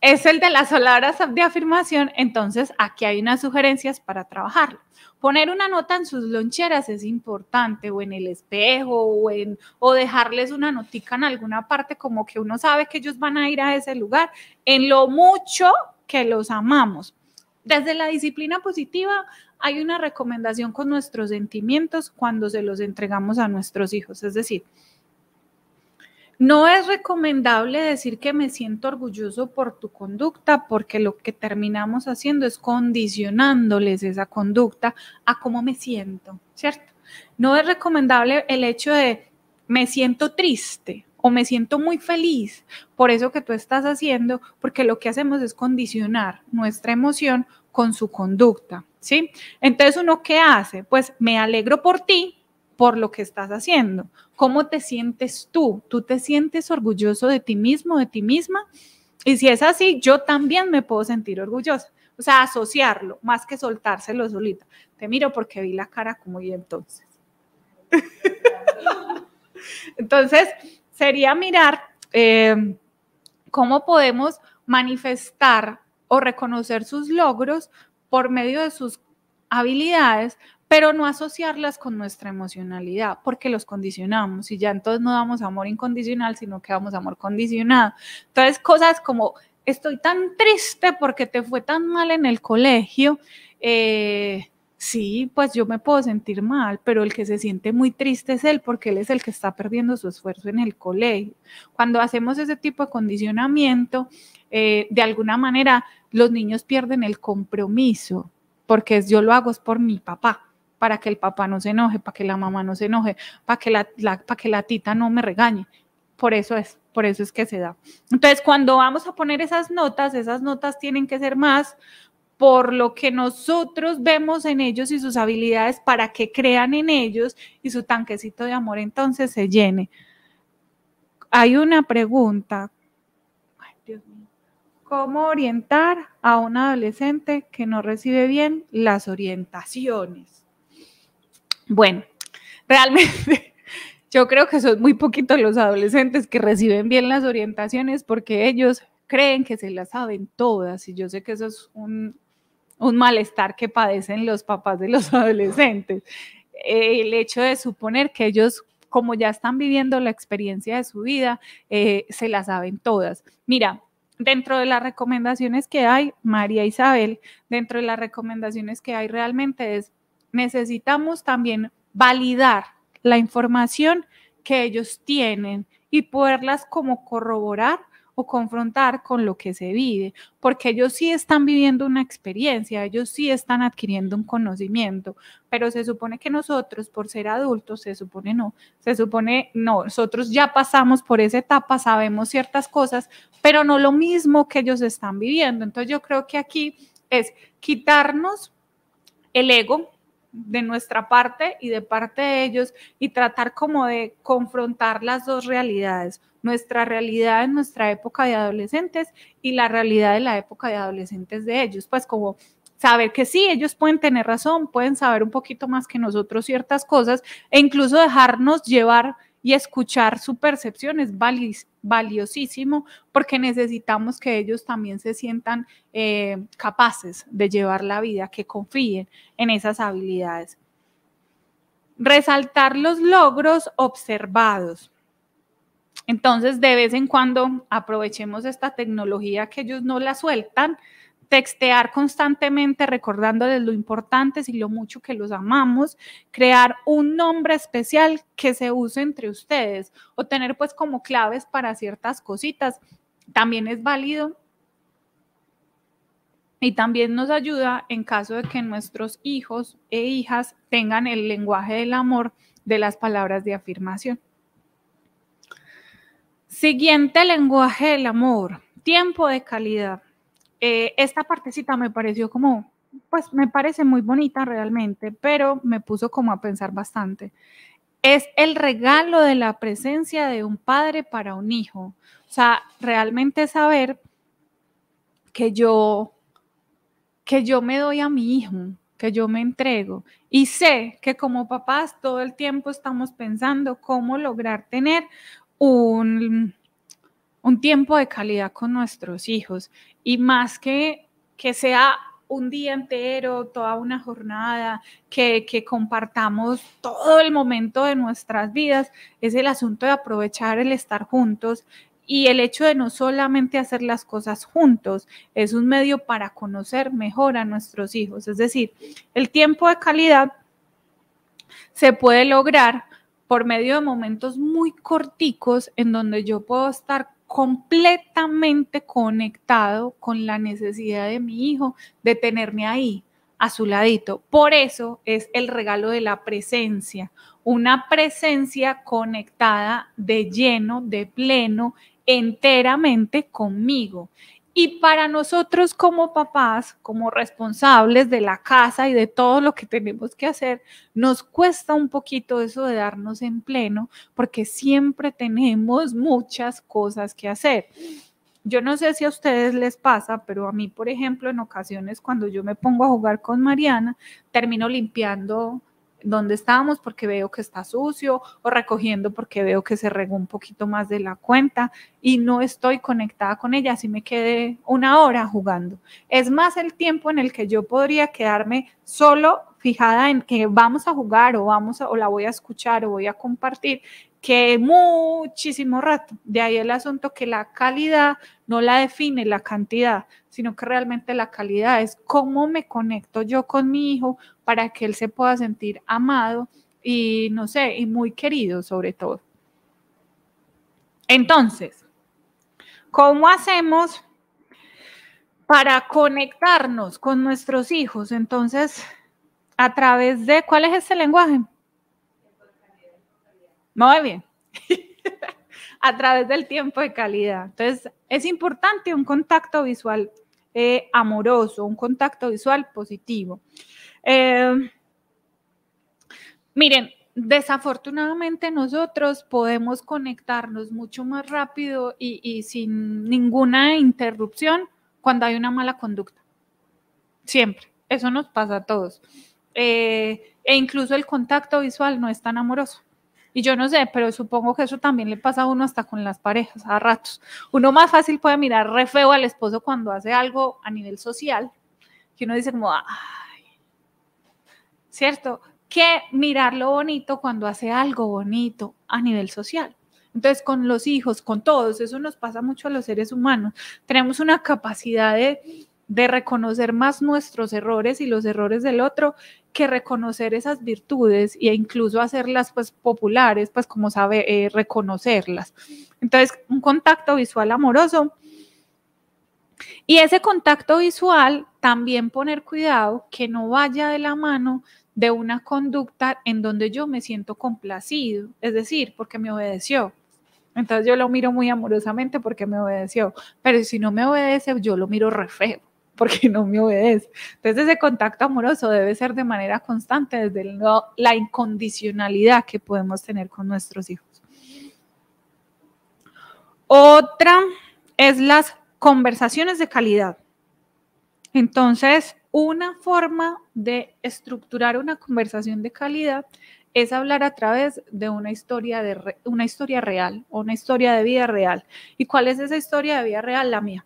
B: Es el de las palabras de afirmación, entonces aquí hay unas sugerencias para trabajarlo. Poner una nota en sus loncheras es importante, o en el espejo, o, en, o dejarles una notica en alguna parte, como que uno sabe que ellos van a ir a ese lugar, en lo mucho que los amamos. Desde la disciplina positiva hay una recomendación con nuestros sentimientos cuando se los entregamos a nuestros hijos. Es decir, no es recomendable decir que me siento orgulloso por tu conducta, porque lo que terminamos haciendo es condicionándoles esa conducta a cómo me siento, ¿cierto? No es recomendable el hecho de me siento triste o me siento muy feliz por eso que tú estás haciendo, porque lo que hacemos es condicionar nuestra emoción con su conducta, ¿sí? Entonces, ¿uno qué hace? Pues me alegro por ti, por lo que estás haciendo. ¿Cómo te sientes tú? ¿Tú te sientes orgulloso de ti mismo, de ti misma? Y si es así, yo también me puedo sentir orgullosa. O sea, asociarlo, más que soltárselo solita. Te miro porque vi la cara como y entonces. entonces, sería mirar eh, cómo podemos manifestar o reconocer sus logros por medio de sus habilidades, pero no asociarlas con nuestra emocionalidad, porque los condicionamos y ya entonces no damos amor incondicional, sino que damos amor condicionado. Entonces, cosas como estoy tan triste porque te fue tan mal en el colegio, eh, Sí, pues yo me puedo sentir mal, pero el que se siente muy triste es él porque él es el que está perdiendo su esfuerzo en el colegio. Cuando hacemos ese tipo de condicionamiento, eh, de alguna manera los niños pierden el compromiso, porque yo lo hago es por mi papá, para que el papá no se enoje, para que la mamá no se enoje, para que la, para que la tita no me regañe. Por eso es, por eso es que se da. Entonces, cuando vamos a poner esas notas, esas notas tienen que ser más por lo que nosotros vemos en ellos y sus habilidades para que crean en ellos y su tanquecito de amor entonces se llene. Hay una pregunta, ¿cómo orientar a un adolescente que no recibe bien las orientaciones? Bueno, realmente yo creo que son muy poquitos los adolescentes que reciben bien las orientaciones porque ellos creen que se las saben todas y yo sé que eso es un, un malestar que padecen los papás de los adolescentes. el hecho de suponer que ellos, como ya están viviendo la experiencia de su vida, eh, se la saben todas. Mira, dentro de las recomendaciones que hay, María Isabel, dentro de las recomendaciones que hay realmente es, necesitamos también validar la información que ellos tienen y poderlas como corroborar o confrontar con lo que se vive, porque ellos sí están viviendo una experiencia, ellos sí están adquiriendo un conocimiento, pero se supone que nosotros, por ser adultos, se supone no, se supone no, nosotros ya pasamos por esa etapa, sabemos ciertas cosas, pero no lo mismo que ellos están viviendo. Entonces yo creo que aquí es quitarnos el ego, de nuestra parte y de parte de ellos y tratar como de confrontar las dos realidades, nuestra realidad en nuestra época de adolescentes y la realidad de la época de adolescentes de ellos, pues como saber que sí, ellos pueden tener razón, pueden saber un poquito más que nosotros ciertas cosas e incluso dejarnos llevar y escuchar su percepción es valiosísimo porque necesitamos que ellos también se sientan eh, capaces de llevar la vida, que confíen en esas habilidades. Resaltar los logros observados. Entonces, de vez en cuando aprovechemos esta tecnología que ellos no la sueltan, textear constantemente recordándoles lo importantes y lo mucho que los amamos, crear un nombre especial que se use entre ustedes o tener pues como claves para ciertas cositas, también es válido y también nos ayuda en caso de que nuestros hijos e hijas tengan el lenguaje del amor de las palabras de afirmación. Siguiente lenguaje del amor, tiempo de calidad. Eh, esta partecita me pareció como, pues me parece muy bonita realmente, pero me puso como a pensar bastante. Es el regalo de la presencia de un padre para un hijo. O sea, realmente saber que yo, que yo me doy a mi hijo, que yo me entrego. Y sé que como papás todo el tiempo estamos pensando cómo lograr tener un, un tiempo de calidad con nuestros hijos. Y más que que sea un día entero, toda una jornada, que, que, compartamos todo el momento de nuestras vidas, es el asunto de aprovechar el estar juntos y el hecho de no solamente hacer las cosas juntos, es un medio para conocer mejor a nuestros hijos. Es decir, el tiempo de calidad se puede lograr por medio de momentos muy corticos en donde yo puedo estar completamente conectado con la necesidad de mi hijo de tenerme ahí, a su ladito. Por eso es el regalo de la presencia, una presencia conectada de lleno, de pleno, enteramente conmigo. Y para nosotros como papás, como responsables de la casa y de todo lo que tenemos que hacer, nos cuesta un poquito eso de darnos en pleno, porque siempre tenemos muchas cosas que hacer. Yo no sé si a ustedes les pasa, pero a mí, por ejemplo, en ocasiones cuando yo me pongo a jugar con Mariana, termino limpiando dónde estamos porque veo que está sucio o recogiendo porque veo que se regó un poquito más de la cuenta y no estoy conectada con ella, así me quedé una hora jugando. Es más el tiempo en el que yo podría quedarme solo fijada en que vamos a jugar o vamos o la voy a escuchar o voy a compartir que muchísimo rato. De ahí el asunto que la calidad no la define la cantidad, sino que realmente la calidad es cómo me conecto yo con mi hijo para que él se pueda sentir amado y, no sé, y muy querido sobre todo. Entonces, ¿cómo hacemos para conectarnos con nuestros hijos? Entonces, a través de, ¿cuál es ese lenguaje? Muy bien. a través del tiempo de calidad. Entonces, es importante un contacto visual eh, amoroso, un contacto visual positivo. Eh, miren, desafortunadamente nosotros podemos conectarnos mucho más rápido y, sin ninguna interrupción cuando hay una mala conducta. Siempre. Eso nos pasa a todos. Eh, e incluso el contacto visual no es tan amoroso. Y yo no sé, pero supongo que eso también le pasa a uno hasta con las parejas a ratos. Uno más fácil puede mirar re feo al esposo cuando hace algo a nivel social, que uno dice como, ¿cierto? Que mirar lo bonito cuando hace algo bonito a nivel social. Entonces, con los hijos, con todos, eso nos pasa mucho a los seres humanos. Tenemos una capacidad de reconocer más nuestros errores y los errores del otro que reconocer esas virtudes e incluso hacerlas pues populares, pues como sabe, eh, reconocerlas. Entonces, un contacto visual amoroso. Y ese contacto visual, también poner cuidado que no vaya de la mano de una conducta en donde yo me siento complacido, es decir, porque me obedeció. Entonces yo lo miro muy amorosamente porque me obedeció, pero si no me obedece, yo lo miro re feo porque no me obedece. Entonces ese contacto amoroso debe ser de manera constante desde la incondicionalidad que podemos tener con nuestros hijos. Otra es las conversaciones de calidad. Entonces, una forma de estructurar una conversación de calidad es hablar a través de una historia de una historia real o una historia de vida real. ¿Y cuál es esa historia de vida real? La mía.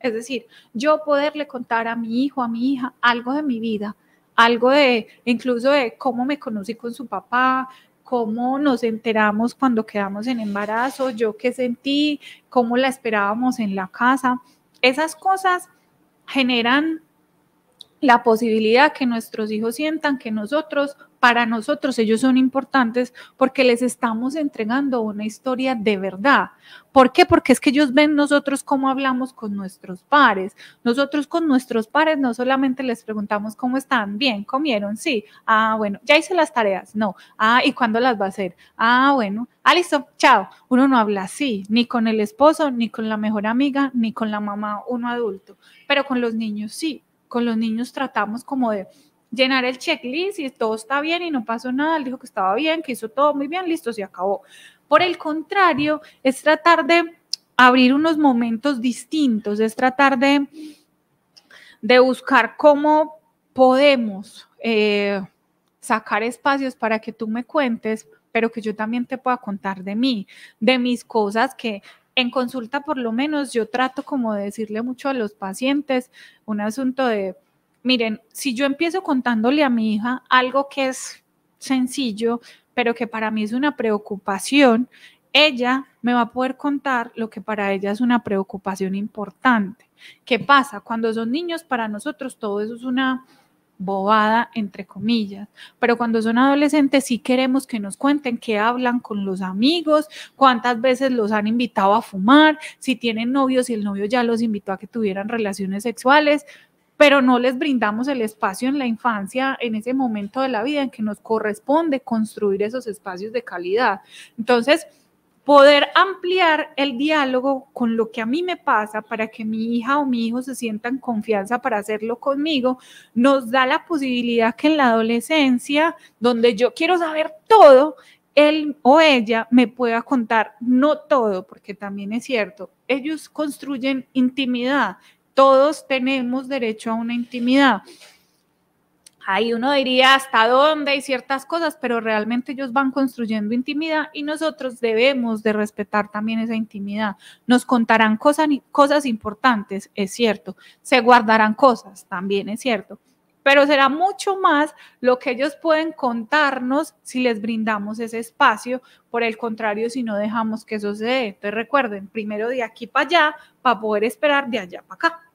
B: Es decir, yo poderle contar a mi hijo, a mi hija, algo de mi vida, algo de, incluso de cómo me conocí con su papá, cómo nos enteramos cuando quedamos en embarazo, yo qué sentí, cómo la esperábamos en la casa. Esas cosas generan la posibilidad que nuestros hijos sientan que nosotros para nosotros ellos son importantes porque les estamos entregando una historia de verdad. ¿Por qué? Porque es que ellos ven nosotros cómo hablamos con nuestros pares. Nosotros con nuestros pares no solamente les preguntamos cómo están, bien, comieron, sí, ah, bueno, ya hice las tareas, no, ah, ¿y cuándo las va a hacer? Ah, bueno, ah, listo, chao. Uno no habla así, ni con el esposo, ni con la mejor amiga, ni con la mamá, uno adulto, pero con los niños sí, con los niños tratamos como de llenar el checklist y todo está bien y no pasó nada, él dijo que estaba bien, que hizo todo muy bien, listo, se acabó. Por el contrario, es tratar de abrir unos momentos distintos, es tratar de, de buscar cómo podemos eh, sacar espacios para que tú me cuentes, pero que yo también te pueda contar de mí, de mis cosas que en consulta por lo menos yo trato como de decirle mucho a los pacientes un asunto de Miren, si yo empiezo contándole a mi hija algo que es sencillo, pero que para mí es una preocupación, ella me va a poder contar lo que para ella es una preocupación importante. ¿Qué pasa? Cuando son niños, para nosotros todo eso es una bobada, entre comillas, pero cuando son adolescentes sí queremos que nos cuenten qué hablan con los amigos, cuántas veces los han invitado a fumar, si tienen novios, si el novio ya los invitó a que tuvieran relaciones sexuales pero no les brindamos el espacio en la infancia, en ese momento de la vida en que nos corresponde construir esos espacios de calidad. Entonces, poder ampliar el diálogo con lo que a mí me pasa para que mi hija o mi hijo se sientan confianza para hacerlo conmigo, nos da la posibilidad que en la adolescencia, donde yo quiero saber todo, él o ella me pueda contar, no todo, porque también es cierto, ellos construyen intimidad, todos tenemos derecho a una intimidad. Ahí uno diría hasta dónde Hay ciertas cosas, pero realmente ellos van construyendo intimidad y nosotros debemos de respetar también esa intimidad. Nos contarán cosas, cosas importantes, es cierto. Se guardarán cosas, también es cierto pero será mucho más lo que ellos pueden contarnos si les brindamos ese espacio. Por el contrario, si no dejamos que eso se dé. Entonces recuerden, primero de aquí para allá, para poder esperar de allá para acá.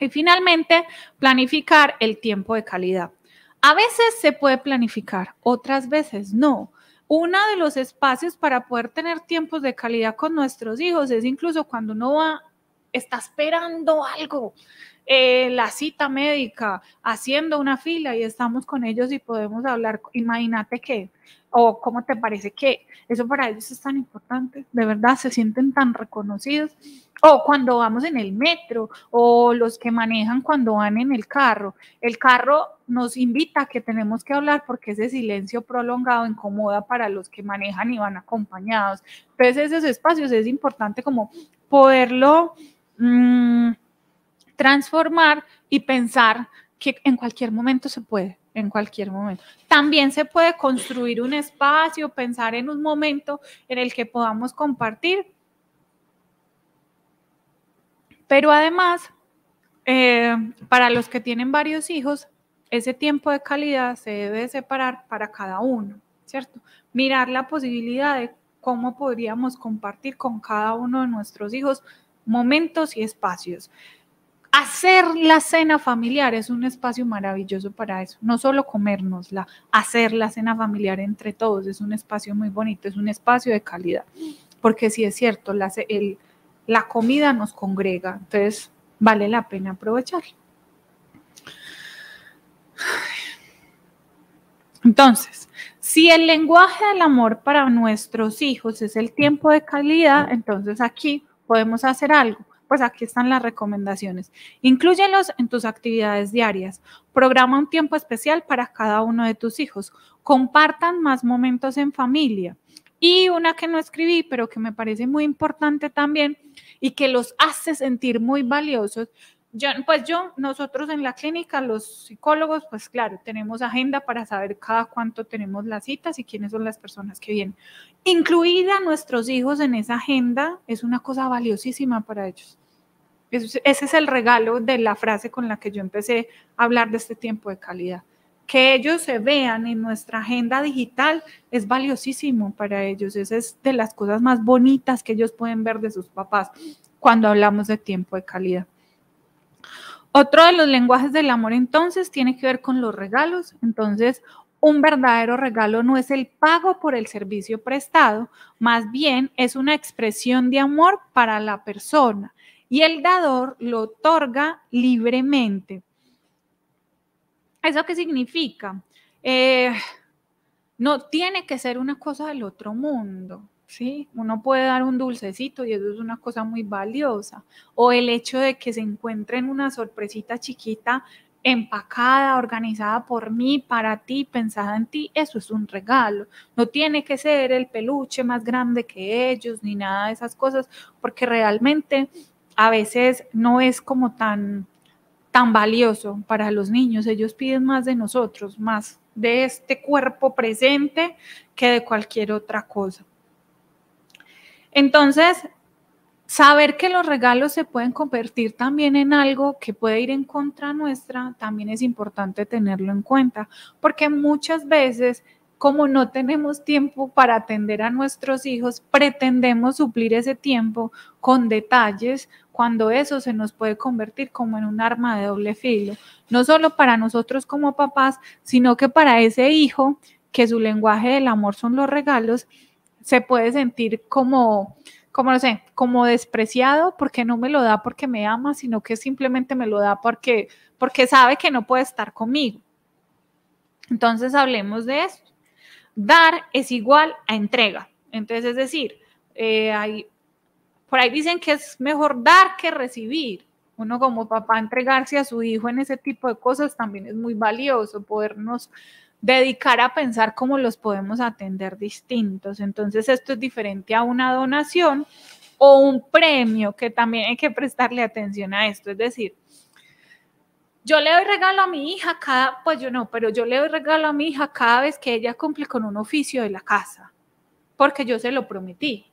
B: Y finalmente, planificar el tiempo de calidad. A veces se puede planificar, otras veces no. Uno de los espacios para poder tener tiempos de calidad con nuestros hijos es incluso cuando uno va, está esperando algo, eh, la cita médica, haciendo una fila y estamos con ellos y podemos hablar. Imagínate que ¿O cómo te parece que eso para ellos es tan importante? ¿De verdad se sienten tan reconocidos? O cuando vamos en el metro, o los que manejan cuando van en el carro. El carro nos invita a que tenemos que hablar porque ese silencio prolongado incomoda para los que manejan y van acompañados. Entonces esos espacios es importante como poderlo mm, transformar y pensar que en cualquier momento se puede en cualquier momento. También se puede construir un espacio, pensar en un momento en el que podamos compartir. Pero además, eh, para los que tienen varios hijos, ese tiempo de calidad se debe separar para cada uno, ¿cierto? Mirar la posibilidad de cómo podríamos compartir con cada uno de nuestros hijos momentos y espacios. Hacer la cena familiar es un espacio maravilloso para eso. No solo comérnosla, hacer la cena familiar entre todos es un espacio muy bonito, es un espacio de calidad. Porque si es cierto, la, la comida nos congrega, entonces vale la pena aprovechar. Entonces, si el lenguaje del amor para nuestros hijos es el tiempo de calidad, entonces aquí podemos hacer algo pues aquí están las recomendaciones. Inclúyelos en tus actividades diarias. Programa un tiempo especial para cada uno de tus hijos. Compartan más momentos en familia. Y una que no escribí, pero que me parece muy importante también y que los hace sentir muy valiosos, pues yo, nosotros en la clínica, los psicólogos, pues claro, tenemos agenda para saber cada cuánto tenemos las citas y quiénes son las personas que vienen. Incluida a nuestros hijos en esa agenda es una cosa valiosísima para ellos. ese es el regalo de la frase con la que yo empecé a hablar de este tiempo de calidad. Que ellos se vean en nuestra agenda digital es valiosísimo para ellos. Esa es de las cosas más bonitas que ellos pueden ver de sus papás cuando hablamos de tiempo de calidad. Otro de los lenguajes del amor entonces tiene que ver con los regalos. Entonces, un verdadero regalo no es el pago por el servicio prestado, más bien es una expresión de amor para la persona y el dador lo otorga libremente. ¿Eso qué significa? Eh, no tiene que ser una cosa del otro mundo. ¿sí? Uno puede dar un dulcecito y eso es una cosa muy valiosa. O el hecho de que se encuentren una sorpresita chiquita empacada, organizada por mí, para ti, pensada en ti, eso es un regalo. No tiene que ser el peluche más grande que ellos ni nada de esas cosas, porque realmente a veces no es como tan tan valioso para los niños. Ellos piden más de nosotros, más de este cuerpo presente que de cualquier otra cosa. Entonces, saber que los regalos se pueden convertir también en algo que puede ir en contra nuestra, también es importante tenerlo en cuenta, porque muchas veces como no tenemos tiempo para atender a nuestros hijos, pretendemos suplir ese tiempo con detalles cuando eso se nos puede convertir como en un arma de doble filo, no solo para nosotros como papás, sino que para ese hijo que su lenguaje del amor son los regalos, se puede sentir como, como no sé, como despreciado porque no me lo da porque me ama, sino que simplemente me lo da porque, porque sabe que no puede estar conmigo. Entonces hablemos de eso. Dar es igual a entrega. Entonces, es decir, eh, por ahí dicen que es mejor dar que recibir. Uno como papá entregarse a su hijo en ese tipo de cosas también es muy valioso, podernos dedicar a pensar cómo los podemos atender distintos. Entonces esto es diferente a una donación o un premio, que también hay que prestarle atención a esto. Es decir, yo le doy regalo a mi hija cada, pues yo no, pero yo le doy regalo a mi hija cada vez que ella cumple con un oficio de la casa, porque yo se lo prometí.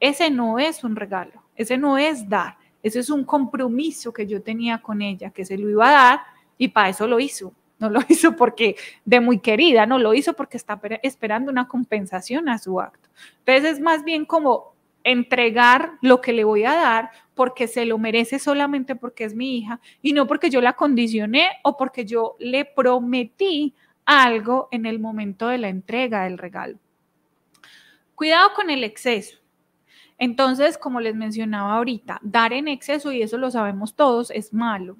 B: Ese no es un regalo, ese no es dar, ese es un compromiso que yo tenía con ella, que se lo iba a dar y para eso lo hizo no lo hizo porque de muy querida, no lo hizo porque está esperando una compensación a su acto. Entonces es más bien como entregar lo que le voy a dar porque se lo merece solamente porque es mi hija y no porque yo la condicioné o porque yo le prometí algo en el momento de la entrega del regalo. Cuidado con el exceso. Entonces, como les mencionaba ahorita, dar en exceso, y eso lo sabemos todos, es malo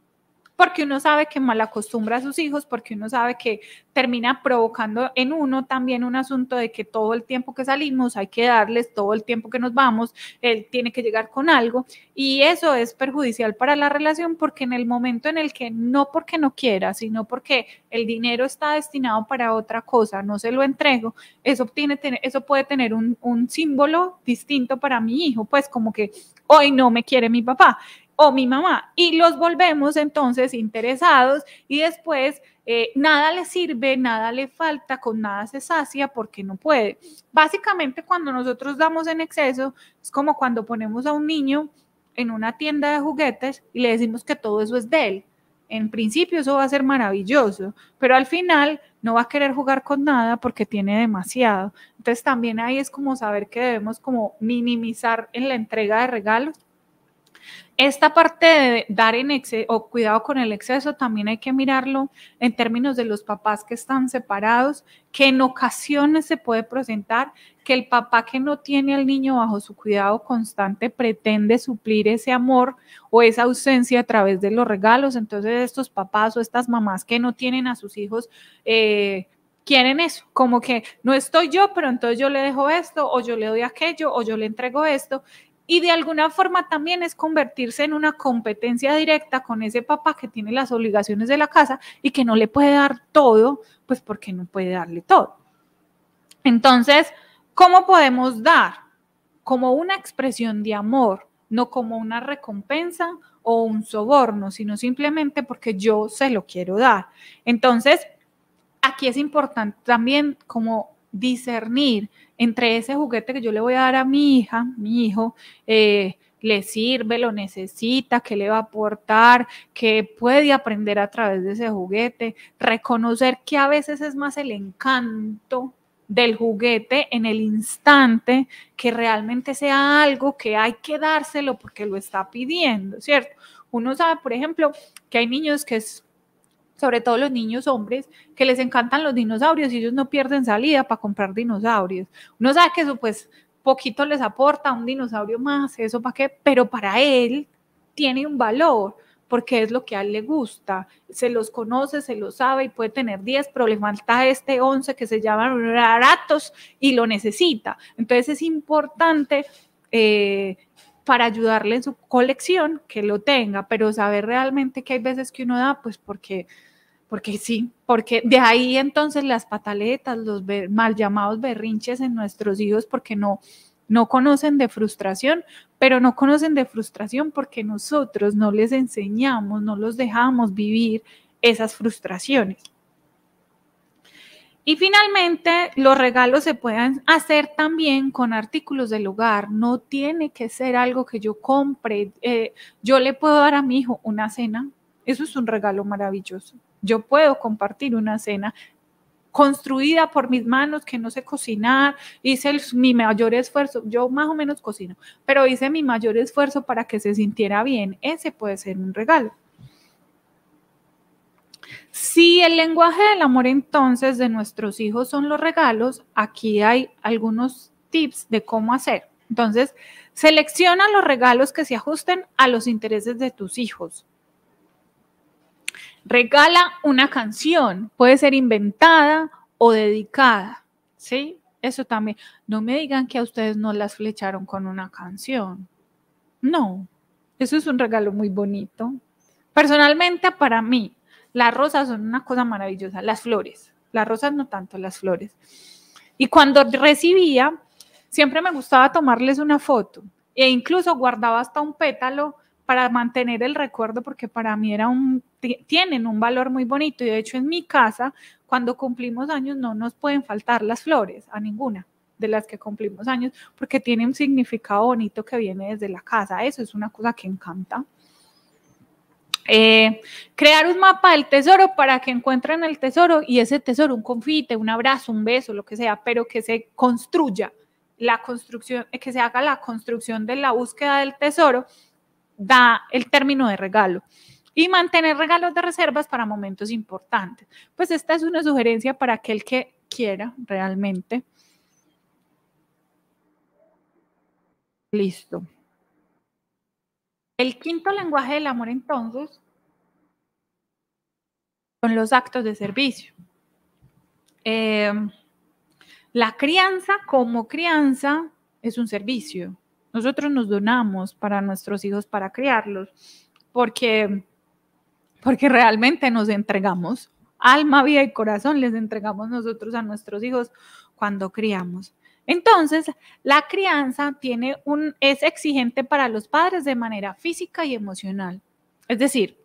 B: porque uno sabe que mal acostumbra a sus hijos, porque uno sabe que termina provocando en uno también un asunto de que todo el tiempo que salimos hay que darles, todo el tiempo que nos vamos, él tiene que llegar con algo y eso es perjudicial para la relación porque en el momento en el que no porque no quiera, sino porque el dinero está destinado para otra cosa, no se lo entrego, eso, tiene, eso puede tener un, un símbolo distinto para mi hijo, pues como que hoy no me quiere mi papá o mi mamá. Y los volvemos entonces interesados y después eh, nada le sirve, nada le falta, con nada se sacia porque no puede. Básicamente cuando nosotros damos en exceso es como cuando ponemos a un niño en una tienda de juguetes y le decimos que todo eso es de él. En principio eso va a ser maravilloso, pero al final no va a querer jugar con nada porque tiene demasiado. Entonces también ahí es como saber que debemos como minimizar en la entrega de regalos esta parte de dar en exceso o cuidado con el exceso también hay que mirarlo en términos de los papás que están separados, que en ocasiones se puede presentar que el papá que no tiene al niño bajo su cuidado constante pretende suplir ese amor o esa ausencia a través de los regalos. Entonces estos papás o estas mamás que no tienen a sus hijos eh, quieren eso, como que no estoy yo, pero entonces yo le dejo esto, o yo le doy aquello, o yo le entrego esto, y de alguna forma también es convertirse en una competencia directa con ese papá que tiene las obligaciones de la casa y que no le puede dar todo, pues porque no puede darle todo. Entonces, ¿cómo podemos dar? Como una expresión de amor, no como una recompensa o un soborno, sino simplemente porque yo se lo quiero dar. Entonces, aquí es importante también como discernir entre ese juguete que yo le voy a dar a mi hija, mi hijo, eh, le sirve, lo necesita, qué le va a aportar, qué puede aprender a través de ese juguete, reconocer que a veces es más el encanto del juguete en el instante que realmente sea algo que hay que dárselo porque lo está pidiendo, ¿cierto? Uno sabe, por ejemplo, que hay niños que es sobre todo los niños hombres, que les encantan los dinosaurios y ellos no pierden salida para comprar dinosaurios. Uno sabe que eso pues poquito les aporta un dinosaurio más, eso para qué, pero para él tiene un valor porque es lo que a él le gusta, se los conoce, se los sabe y puede tener 10, pero le falta este 11 que se llaman raratos y lo necesita. Entonces es importante eh, para ayudarle en su colección que lo tenga, pero saber realmente que hay veces que uno da, pues porque porque sí, porque de ahí entonces las pataletas, los mal llamados berrinches en nuestros hijos, porque no, no conocen de frustración, pero no conocen de frustración porque nosotros no les enseñamos, no los dejamos vivir esas frustraciones. Y finalmente, los regalos se pueden hacer también con artículos del hogar. No tiene que ser algo que yo compre. Eh, yo le puedo dar a mi hijo una cena. Eso es un regalo maravilloso yo puedo compartir una cena construida por mis manos, que no sé cocinar, hice mi mayor esfuerzo, yo más o menos cocino, pero hice mi mayor esfuerzo para que se sintiera bien, ese puede ser un regalo. Si el lenguaje del amor entonces de nuestros hijos son los regalos, aquí hay algunos tips de cómo hacer. Entonces, selecciona los regalos que se ajusten a los intereses de tus hijos regala una canción, puede ser inventada o dedicada, ¿sí? Eso también. No me digan que a ustedes no las flecharon con una canción. No, eso es un regalo muy bonito. Personalmente para mí, las rosas son una cosa maravillosa, las flores, las rosas no tanto, las flores. Y cuando recibía, siempre me gustaba tomarles una foto e incluso guardaba hasta un pétalo para mantener el recuerdo porque para mí era un tienen un valor muy bonito y de hecho en mi casa, cuando cumplimos años no nos pueden faltar las flores, a ninguna de las que cumplimos años, porque tiene un significado bonito que viene desde la casa. Eso es una cosa que encanta. Eh, crear un mapa del tesoro para que encuentren el tesoro y ese tesoro, un confite, un abrazo, un beso, lo que sea, pero que se construya la construcción, eh, que se haga la construcción de la búsqueda del tesoro, da el término de regalo y mantener regalos de reservas para momentos importantes. Pues esta es una sugerencia para aquel que quiera realmente. Listo. El quinto lenguaje del amor entonces son los actos de servicio. Em, la crianza como crianza es un servicio. Nosotros nos donamos para nuestros hijos para criarlos porque porque realmente nos entregamos, alma, vida y corazón les entregamos nosotros a nuestros hijos cuando criamos. Entonces, la crianza tiene un, es exigente para los padres de manera física y emocional. Es decir,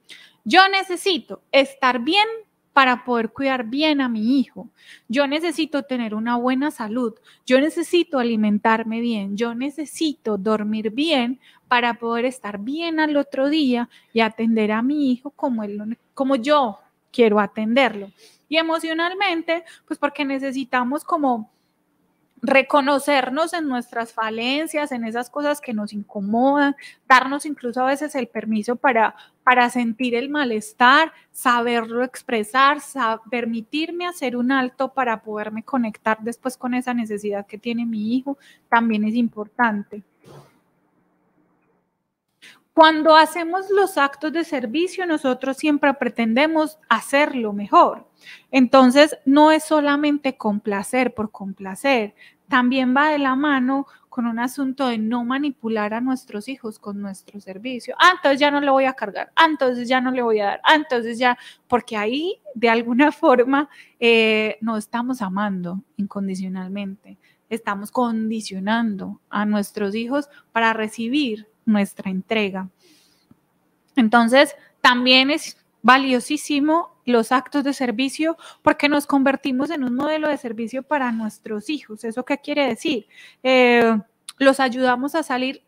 B: yo necesito estar bien para poder cuidar bien a mi hijo. Yo necesito tener una buena salud, yo necesito alimentarme bien, yo necesito dormir bien para poder estar bien al otro día y atender a mi hijo como, él, como yo quiero atenderlo. Y emocionalmente, pues porque necesitamos como reconocernos en nuestras falencias, en esas cosas que nos incomodan, darnos incluso a veces el permiso para, para sentir el malestar, saberlo expresar, permitirme hacer un alto para poderme conectar después con esa necesidad que tiene mi hijo, también es importante. Cuando hacemos los actos de servicio, nosotros siempre pretendemos hacerlo mejor. Entonces, no es solamente complacer por complacer, también va de la mano con un asunto de no manipular a nuestros hijos con nuestro servicio. Ah, entonces ya no le voy a cargar, ah, entonces ya no le voy a dar, ah, entonces ya, porque ahí de alguna forma nos eh, no estamos amando incondicionalmente, estamos condicionando a nuestros hijos para recibir nuestra entrega. Entonces, también es valiosísimo los actos de servicio porque nos convertimos en un modelo de servicio para nuestros hijos. ¿Eso qué quiere decir? Eh, los ayudamos a salir.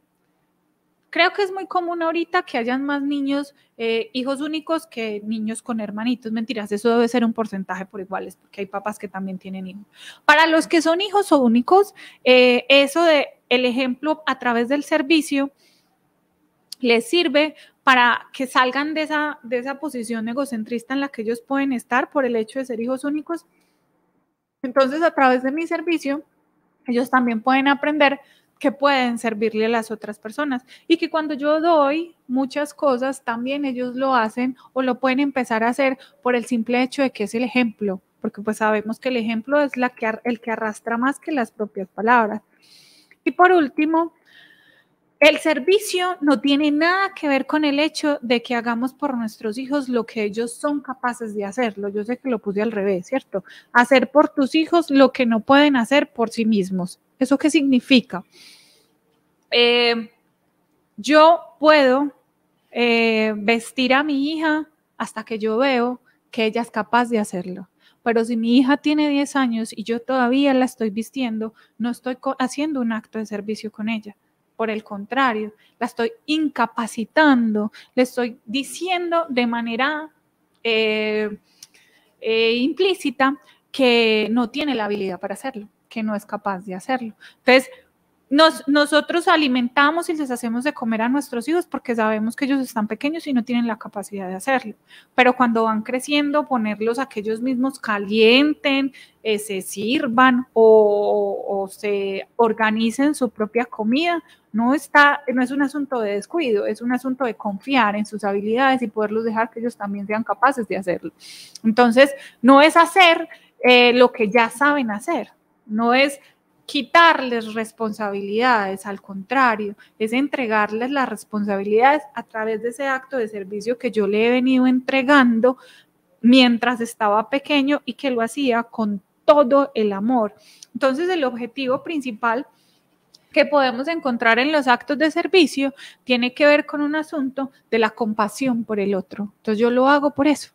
B: Creo que es muy común ahorita que hayan más niños, eh, hijos únicos, que niños con hermanitos. Mentiras, eso debe ser un porcentaje por iguales, porque hay papás que también tienen hijos. Para los que son hijos o únicos, eh, eso de el ejemplo a través del servicio les sirve para que salgan de esa, de esa posición egocentrista en la que ellos pueden estar por el hecho de ser hijos únicos. Entonces, a través de mi servicio, ellos también pueden aprender que pueden servirle a las otras personas y que cuando yo doy muchas cosas, también ellos lo hacen o lo pueden empezar a hacer por el simple hecho de que es el ejemplo, porque pues sabemos que el ejemplo es la que, el que arrastra más que las propias palabras. Y por último, el servicio no tiene nada que ver con el hecho de que hagamos por nuestros hijos lo que ellos son capaces de hacerlo. Yo sé que lo puse al revés, ¿cierto? Hacer por tus hijos lo que no pueden hacer por sí mismos. ¿Eso qué significa? Eh, yo puedo eh, vestir a mi hija hasta que yo veo que ella es capaz de hacerlo. Pero si mi hija tiene 10 años y yo todavía la estoy vistiendo, no estoy haciendo un acto de servicio con ella por el contrario, la estoy incapacitando, le estoy diciendo de manera eh, eh, implícita que no tiene la habilidad para hacerlo, que no es capaz de hacerlo. Entonces, nosotros alimentamos y les hacemos de comer a nuestros hijos porque sabemos que ellos están pequeños y no tienen la capacidad de hacerlo. Pero cuando van creciendo, ponerlos a que ellos mismos calienten, eh, se sirvan o, se organicen su propia comida, no, está, no es un asunto de descuido, es un asunto de confiar en sus habilidades y poderlos dejar que ellos también sean capaces de hacerlo. Entonces, no es hacer eh, lo que ya saben hacer, no es quitarles responsabilidades, al contrario, es entregarles las responsabilidades a través de ese acto de servicio que yo le he venido entregando mientras estaba pequeño y que lo hacía con todo el amor. Entonces el objetivo principal que podemos encontrar en los actos de servicio tiene que ver con un asunto de la compasión por el otro. Entonces yo lo hago por eso,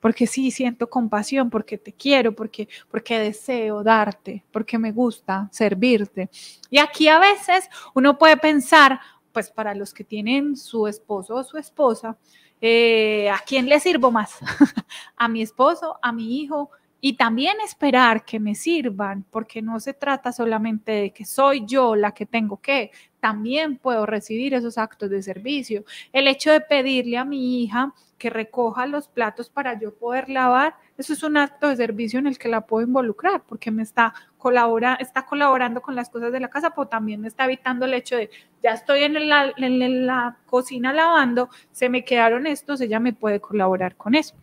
B: porque sí siento compasión, porque te quiero, porque, porque deseo darte, porque me gusta servirte. Y aquí a veces uno puede pensar, pues para los que tienen su esposo o su esposa, eh, ¿a quién le sirvo más? ¿A mi esposo? ¿A mi hijo? Y también esperar que me sirvan, porque no se trata solamente de que soy yo la que tengo que también puedo recibir esos actos de servicio. El hecho de pedirle a mi hija que recoja los platos para yo poder lavar, eso es un acto de servicio en el que la puedo involucrar porque me está, colabora, está colaborando con las cosas de la casa, pero también me está evitando el hecho de, ya estoy en la, en la cocina lavando, se me quedaron estos, ella me puede colaborar con eso.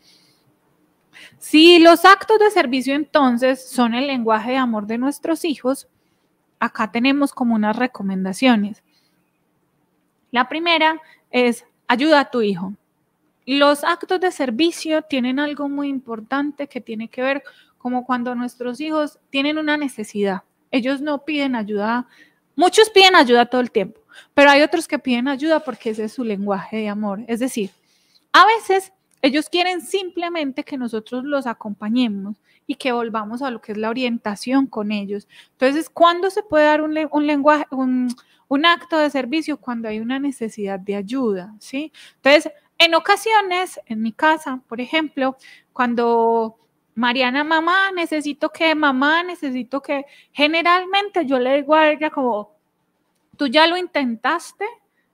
B: Si los actos de servicio entonces son el lenguaje de amor de nuestros hijos, acá tenemos como unas recomendaciones. La primera es ayuda a tu hijo. Los actos de servicio tienen algo muy importante que tiene que ver como cuando nuestros hijos tienen una necesidad. Ellos no piden ayuda, muchos piden ayuda todo el tiempo, pero hay otros que piden ayuda porque ese es su lenguaje de amor. Es decir, a veces ellos quieren simplemente que nosotros los acompañemos y que volvamos a lo que es la orientación con ellos. Entonces, ¿cuándo se puede dar un, lenguaje, un, acto de servicio? Cuando hay una necesidad de ayuda, ¿sí? Entonces, en ocasiones, en mi casa, por ejemplo, cuando Mariana, mamá, necesito que, mamá, necesito que, generalmente yo le digo a ella como, tú ya lo intentaste,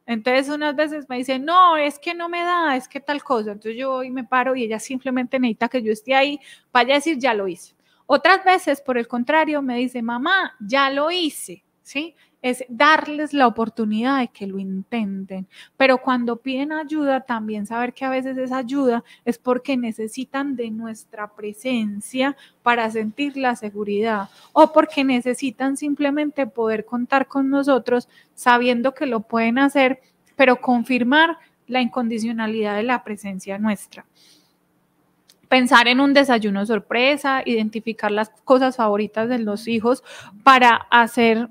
B: entonces unas veces me dice no, es que no me da, es que tal cosa. Entonces yo voy y me paro y ella simplemente necesita que yo esté ahí para decir, ya lo hice. Otras veces, por el contrario, me dice, mamá, ya lo hice, ¿sí? es darles la oportunidad de que lo intenten. Pero cuando piden ayuda, también saber que a veces esa ayuda es porque necesitan de nuestra presencia para sentir la seguridad o porque necesitan simplemente poder contar con nosotros sabiendo que lo pueden hacer, pero confirmar la incondicionalidad de la presencia nuestra pensar en un desayuno sorpresa, identificar las cosas favoritas de los hijos para hacer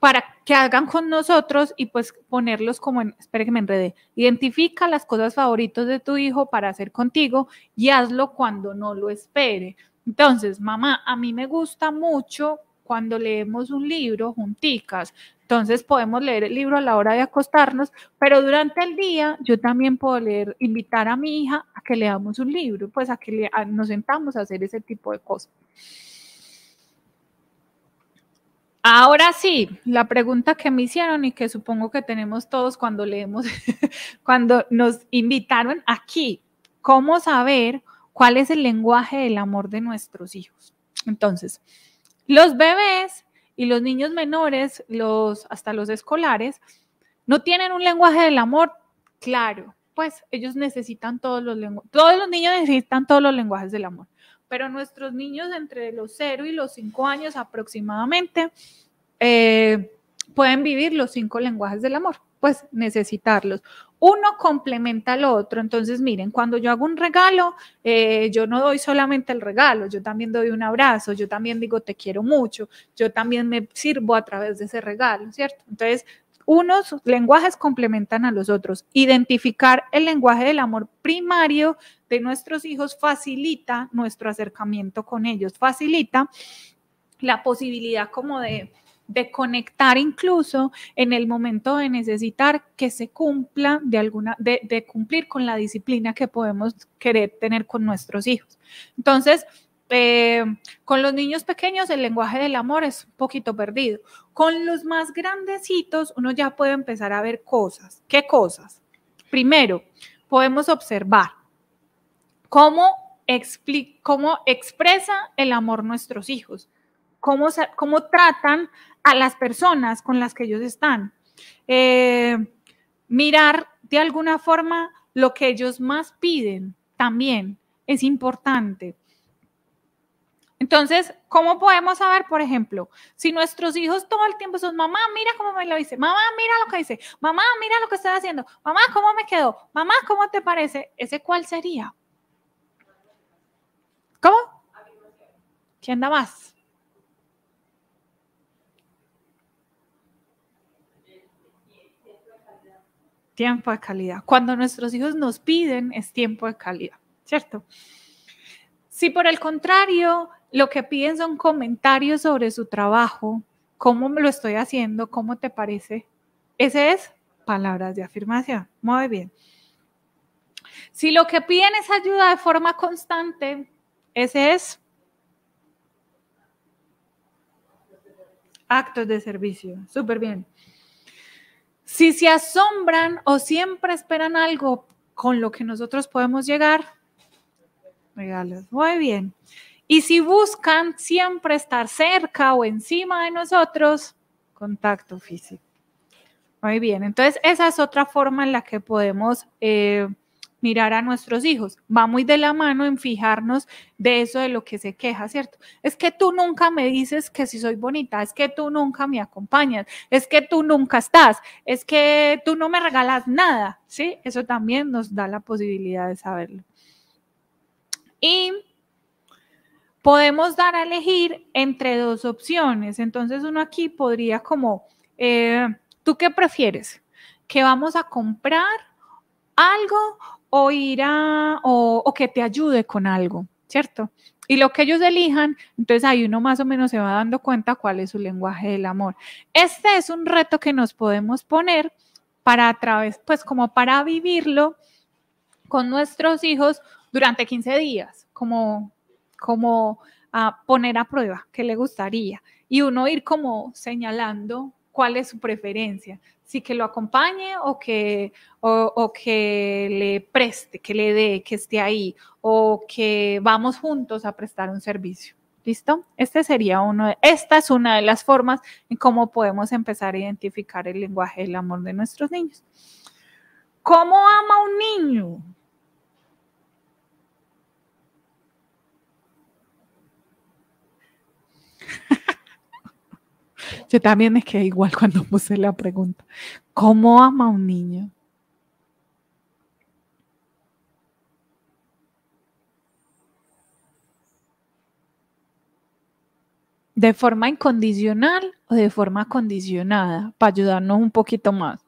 B: para que hagan con nosotros y pues ponerlos como en, espere que me enredé, identifica las cosas favoritas de tu hijo para hacer contigo y hazlo cuando no lo espere. Entonces, mamá, a mí me gusta mucho cuando leemos un libro junticas. Entonces podemos leer el libro a la hora de acostarnos, pero durante el día yo también puedo leer, invitar a mi hija a que leamos un libro, pues a que le, nos sentamos a hacer ese tipo de cosas. Ahora sí, la pregunta que me hicieron y que supongo que tenemos todos cuando leemos, cuando nos invitaron aquí, ¿cómo saber cuál es el lenguaje del amor de nuestros hijos? Entonces, los bebés y los niños menores, los hasta los escolares, no tienen un lenguaje del amor claro. Pues ellos necesitan todos los lenguajes, todos los niños necesitan todos los lenguajes del amor pero nuestros niños entre los 0 y los 5 años aproximadamente eh, pueden vivir los cinco lenguajes del amor, pues necesitarlos. Uno complementa al otro, entonces miren, cuando yo hago un regalo, eh, yo no doy solamente el regalo, yo también doy un abrazo, yo también digo te quiero mucho, yo también me sirvo a través de ese regalo, ¿cierto? Entonces, unos lenguajes complementan a los otros. Identificar el lenguaje del amor primario de nuestros hijos facilita nuestro acercamiento con ellos, facilita la posibilidad como de, conectar incluso en el momento de necesitar que se cumpla de alguna, de, de cumplir con la disciplina que podemos querer tener con nuestros hijos. Entonces, eh, con los niños pequeños el lenguaje del amor es un poquito perdido. Con los más grandecitos uno ya puede empezar a ver cosas. ¿Qué cosas? Primero, podemos observar cómo, cómo expresa el amor nuestros hijos, cómo, cómo tratan a las personas con las que ellos están. Eh, mirar de alguna forma lo que ellos más piden también es importante. Entonces, ¿cómo podemos saber, por ejemplo, si nuestros hijos todo el tiempo son, mamá, mira cómo me lo dice, mamá, mira lo que dice, mamá, mira lo que estás haciendo, mamá, ¿cómo me quedó? Mamá, ¿cómo te parece? ¿Ese cuál sería? ¿Cómo? ¿Quién da más? Tiempo de calidad. Cuando nuestros hijos nos piden, es tiempo de calidad, ¿cierto? Si por el contrario lo que piden son comentarios sobre su trabajo, cómo lo estoy haciendo, cómo te parece. Ese es palabras de afirmación. Muy bien. Si lo que piden es ayuda de forma constante, ese es actos de servicio. Súper bien. Si se asombran o siempre esperan algo con lo que nosotros podemos llegar, regalos. Muy bien. Y si buscan siempre estar cerca o encima de nosotros, contacto físico. Muy bien, entonces esa es otra forma en la que podemos eh, mirar a nuestros hijos. Va muy de la mano en fijarnos de eso de lo que se queja, ¿cierto? Es que tú nunca me dices que si soy bonita, es que tú nunca me acompañas, es que tú nunca estás, es que tú no me regalas nada, ¿sí? Eso también nos da la posibilidad de saberlo. Y podemos dar a elegir entre dos opciones. Entonces uno aquí podría como, eh, ¿tú qué prefieres? ¿Que vamos a comprar algo o ir a, o, o que te ayude con algo, ¿cierto? Y lo que ellos elijan, entonces ahí uno más o menos se va dando cuenta cuál es su lenguaje del amor. Este es un reto que nos podemos poner para a través, pues como para vivirlo con nuestros hijos durante 15 días, como como a poner a prueba qué le gustaría y uno ir como señalando cuál es su preferencia, si que lo acompañe o que, o, que le preste, que le dé, que esté ahí o que vamos juntos a prestar un servicio. ¿Listo? Este sería uno esta es una de las formas en cómo podemos empezar a identificar el lenguaje del amor de nuestros niños. ¿Cómo ama un niño? Yo también es que igual cuando puse la pregunta, ¿cómo ama un niño? ¿De forma incondicional o de forma condicionada? Para ayudarnos un poquito más.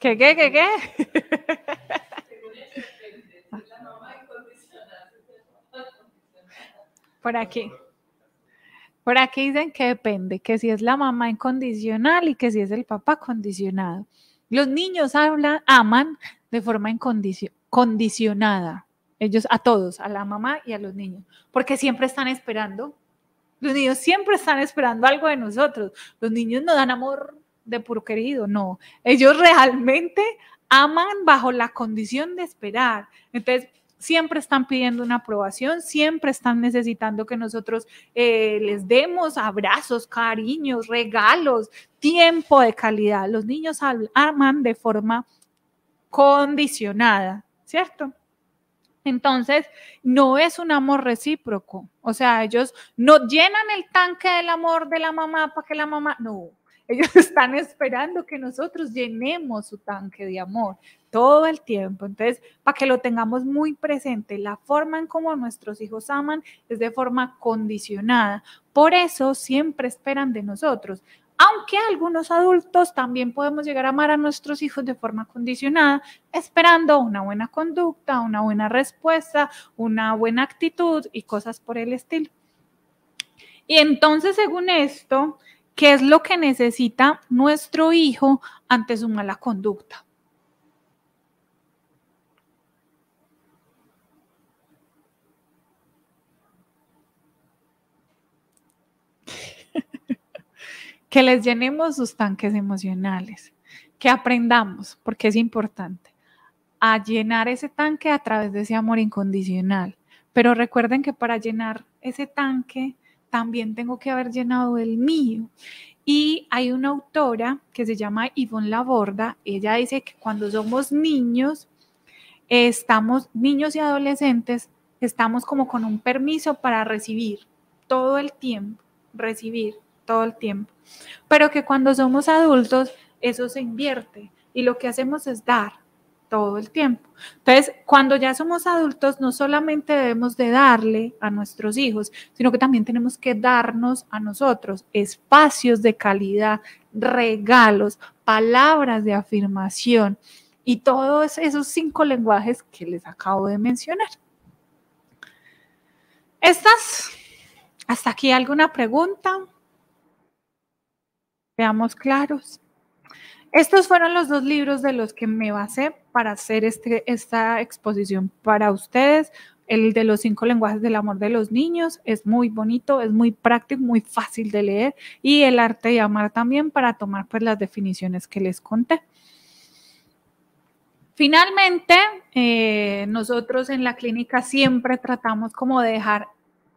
B: ¿Qué, qué, qué, qué? Por aquí. Por aquí dicen que depende, que si es la mamá incondicional y que si es el papá condicionado. Los niños hablan, aman de forma condicionada. Ellos a todos, a la mamá y a los niños, porque siempre están esperando. Los niños siempre están esperando algo de nosotros. Los niños no dan amor de puro querido, no. Ellos realmente aman bajo la condición de esperar. Entonces, siempre están pidiendo una aprobación, siempre están necesitando que nosotros eh, les demos abrazos, cariños, regalos, tiempo de calidad. Los niños aman de forma condicionada, ¿cierto? Entonces, no es un amor recíproco. O sea, ellos no llenan el tanque del amor de la mamá para que la mamá, no, ellos están esperando que nosotros llenemos su tanque de amor todo el tiempo. Entonces, para que lo tengamos muy presente, la forma en cómo nuestros hijos aman es de forma condicionada. Por eso siempre esperan de nosotros. Aunque algunos adultos también podemos llegar a amar a nuestros hijos de forma condicionada, esperando una buena conducta, una buena respuesta, una buena actitud y cosas por el estilo. Y entonces, según esto, ¿qué es lo que necesita nuestro hijo ante su mala conducta? que les llenemos sus tanques emocionales, que aprendamos, porque es importante, a llenar ese tanque a través de ese amor incondicional. Pero recuerden que para llenar ese tanque también tengo que haber llenado el mío. Y hay una autora que se llama Yvonne Laborda, ella dice que cuando somos niños, estamos, niños y adolescentes, estamos como con un permiso para recibir todo el tiempo, recibir, todo el tiempo. Pero que cuando somos adultos, eso se invierte y lo que hacemos es dar todo el tiempo. Entonces, cuando ya somos adultos, no solamente debemos de darle a nuestros hijos, sino que también tenemos que darnos a nosotros espacios de calidad, regalos, palabras de afirmación y todos esos cinco lenguajes que les acabo de mencionar. Estas, hasta aquí alguna pregunta. Veamos claros. Estos fueron los dos libros de los que me basé para hacer este, esta exposición para ustedes. El de los cinco lenguajes del amor de los niños es muy bonito, es muy práctico, muy fácil de leer y el arte de amar también para tomar pues las definiciones que les conté. Finalmente, eh, nosotros en la clínica siempre tratamos como de dejar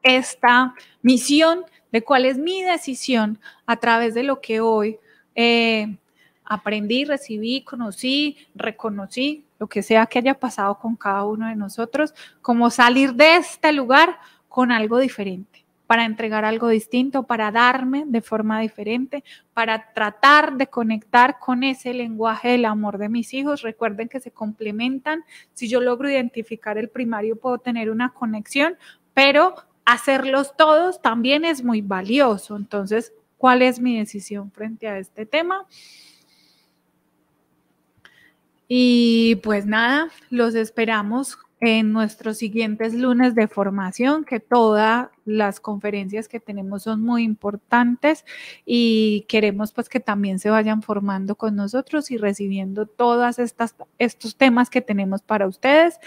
B: esta misión de cuál es mi decisión a través de lo que hoy eh, aprendí, recibí, conocí, reconocí, lo que sea que haya pasado con cada uno de nosotros, como salir de este lugar con algo diferente, para entregar algo distinto, para darme de forma diferente, para tratar de conectar con ese lenguaje del amor de mis hijos. Recuerden que se complementan. Si yo logro identificar el primario, puedo tener una conexión, pero hacerlos todos también es muy valioso. Entonces, ¿cuál es mi decisión frente a este tema? Y pues nada, los esperamos en nuestros siguientes lunes de formación, que todas las conferencias que tenemos son muy importantes y queremos pues que también se vayan formando con nosotros y recibiendo todas estas estos temas que tenemos para ustedes.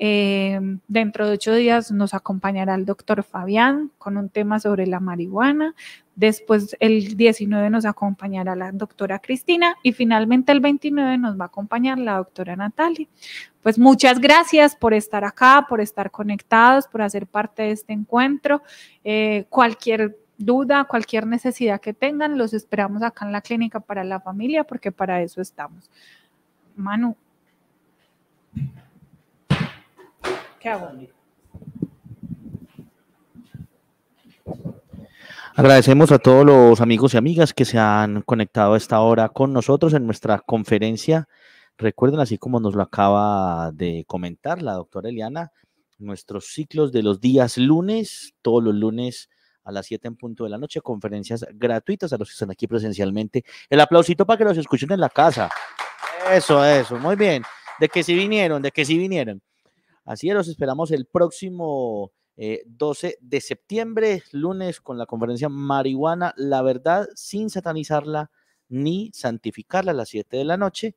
B: Eh, dentro de ocho días nos acompañará el doctor Fabián con un tema sobre la marihuana. Después el 19 nos acompañará la doctora Cristina y finalmente el 29 nos va a acompañar la doctora Natalie. Pues muchas gracias por estar acá, por estar conectados, por hacer parte de este encuentro. Eh, cualquier duda, cualquier necesidad que tengan, los esperamos acá en la clínica para la familia porque para eso estamos. Manu. ¿Qué hago?
A: Agradecemos a todos los amigos y amigas que se han conectado a esta hora con nosotros en nuestra conferencia. Recuerden, así como nos lo acaba de comentar la doctora Eliana, nuestros ciclos de los días lunes, todos los lunes a las 7 en punto de la noche, conferencias gratuitas a los que están aquí presencialmente. El aplausito para que los escuchen en la casa. Eso, eso, muy bien. De que sí vinieron, de que sí vinieron. Así es, los esperamos el próximo 12 eh, de septiembre, lunes, con la conferencia Marihuana, la verdad, sin satanizarla ni santificarla a las 7 de la noche.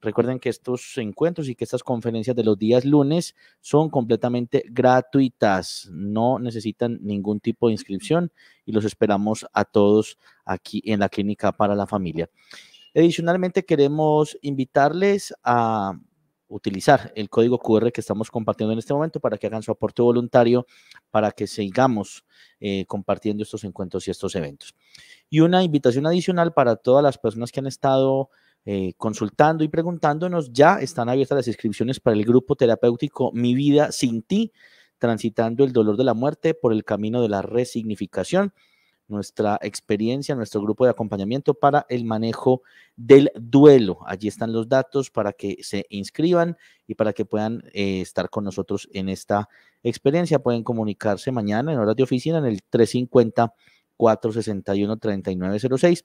A: Recuerden que estos encuentros y que estas conferencias de los días lunes son completamente gratuitas, no necesitan ningún tipo de inscripción y los esperamos a todos aquí en la clínica para la familia. Adicionalmente queremos invitarles a utilizar el código QR que estamos compartiendo en este momento para que hagan su aporte voluntario, para que sigamos eh, compartiendo estos encuentros y estos eventos. Y una invitación adicional para todas las personas que han estado eh, consultando y preguntándonos, ya están abiertas las inscripciones para el grupo terapéutico Mi Vida Sin Ti, transitando el dolor de la muerte por el camino de la resignificación nuestra experiencia, nuestro grupo de acompañamiento para el manejo del duelo. Allí están los datos para que se inscriban y para que puedan eh, estar con nosotros en esta experiencia. Pueden comunicarse mañana en horas de oficina en el 350-461-3906.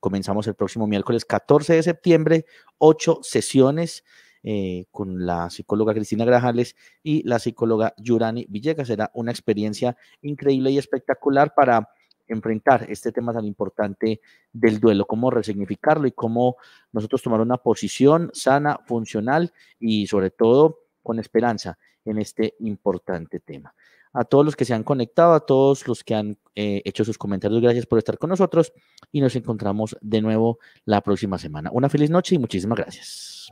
A: Comenzamos el próximo miércoles 14 de septiembre, ocho sesiones. Eh, con la psicóloga Cristina Grajales y la psicóloga Yurani Villegas. Será una experiencia increíble y espectacular para enfrentar este tema tan importante del duelo, cómo resignificarlo y cómo nosotros tomar una posición sana, funcional y sobre todo con esperanza en este importante tema. A todos los que se han conectado, a todos los que han eh, hecho sus comentarios, gracias por estar con nosotros y nos encontramos de nuevo la próxima semana. Una feliz noche y muchísimas gracias.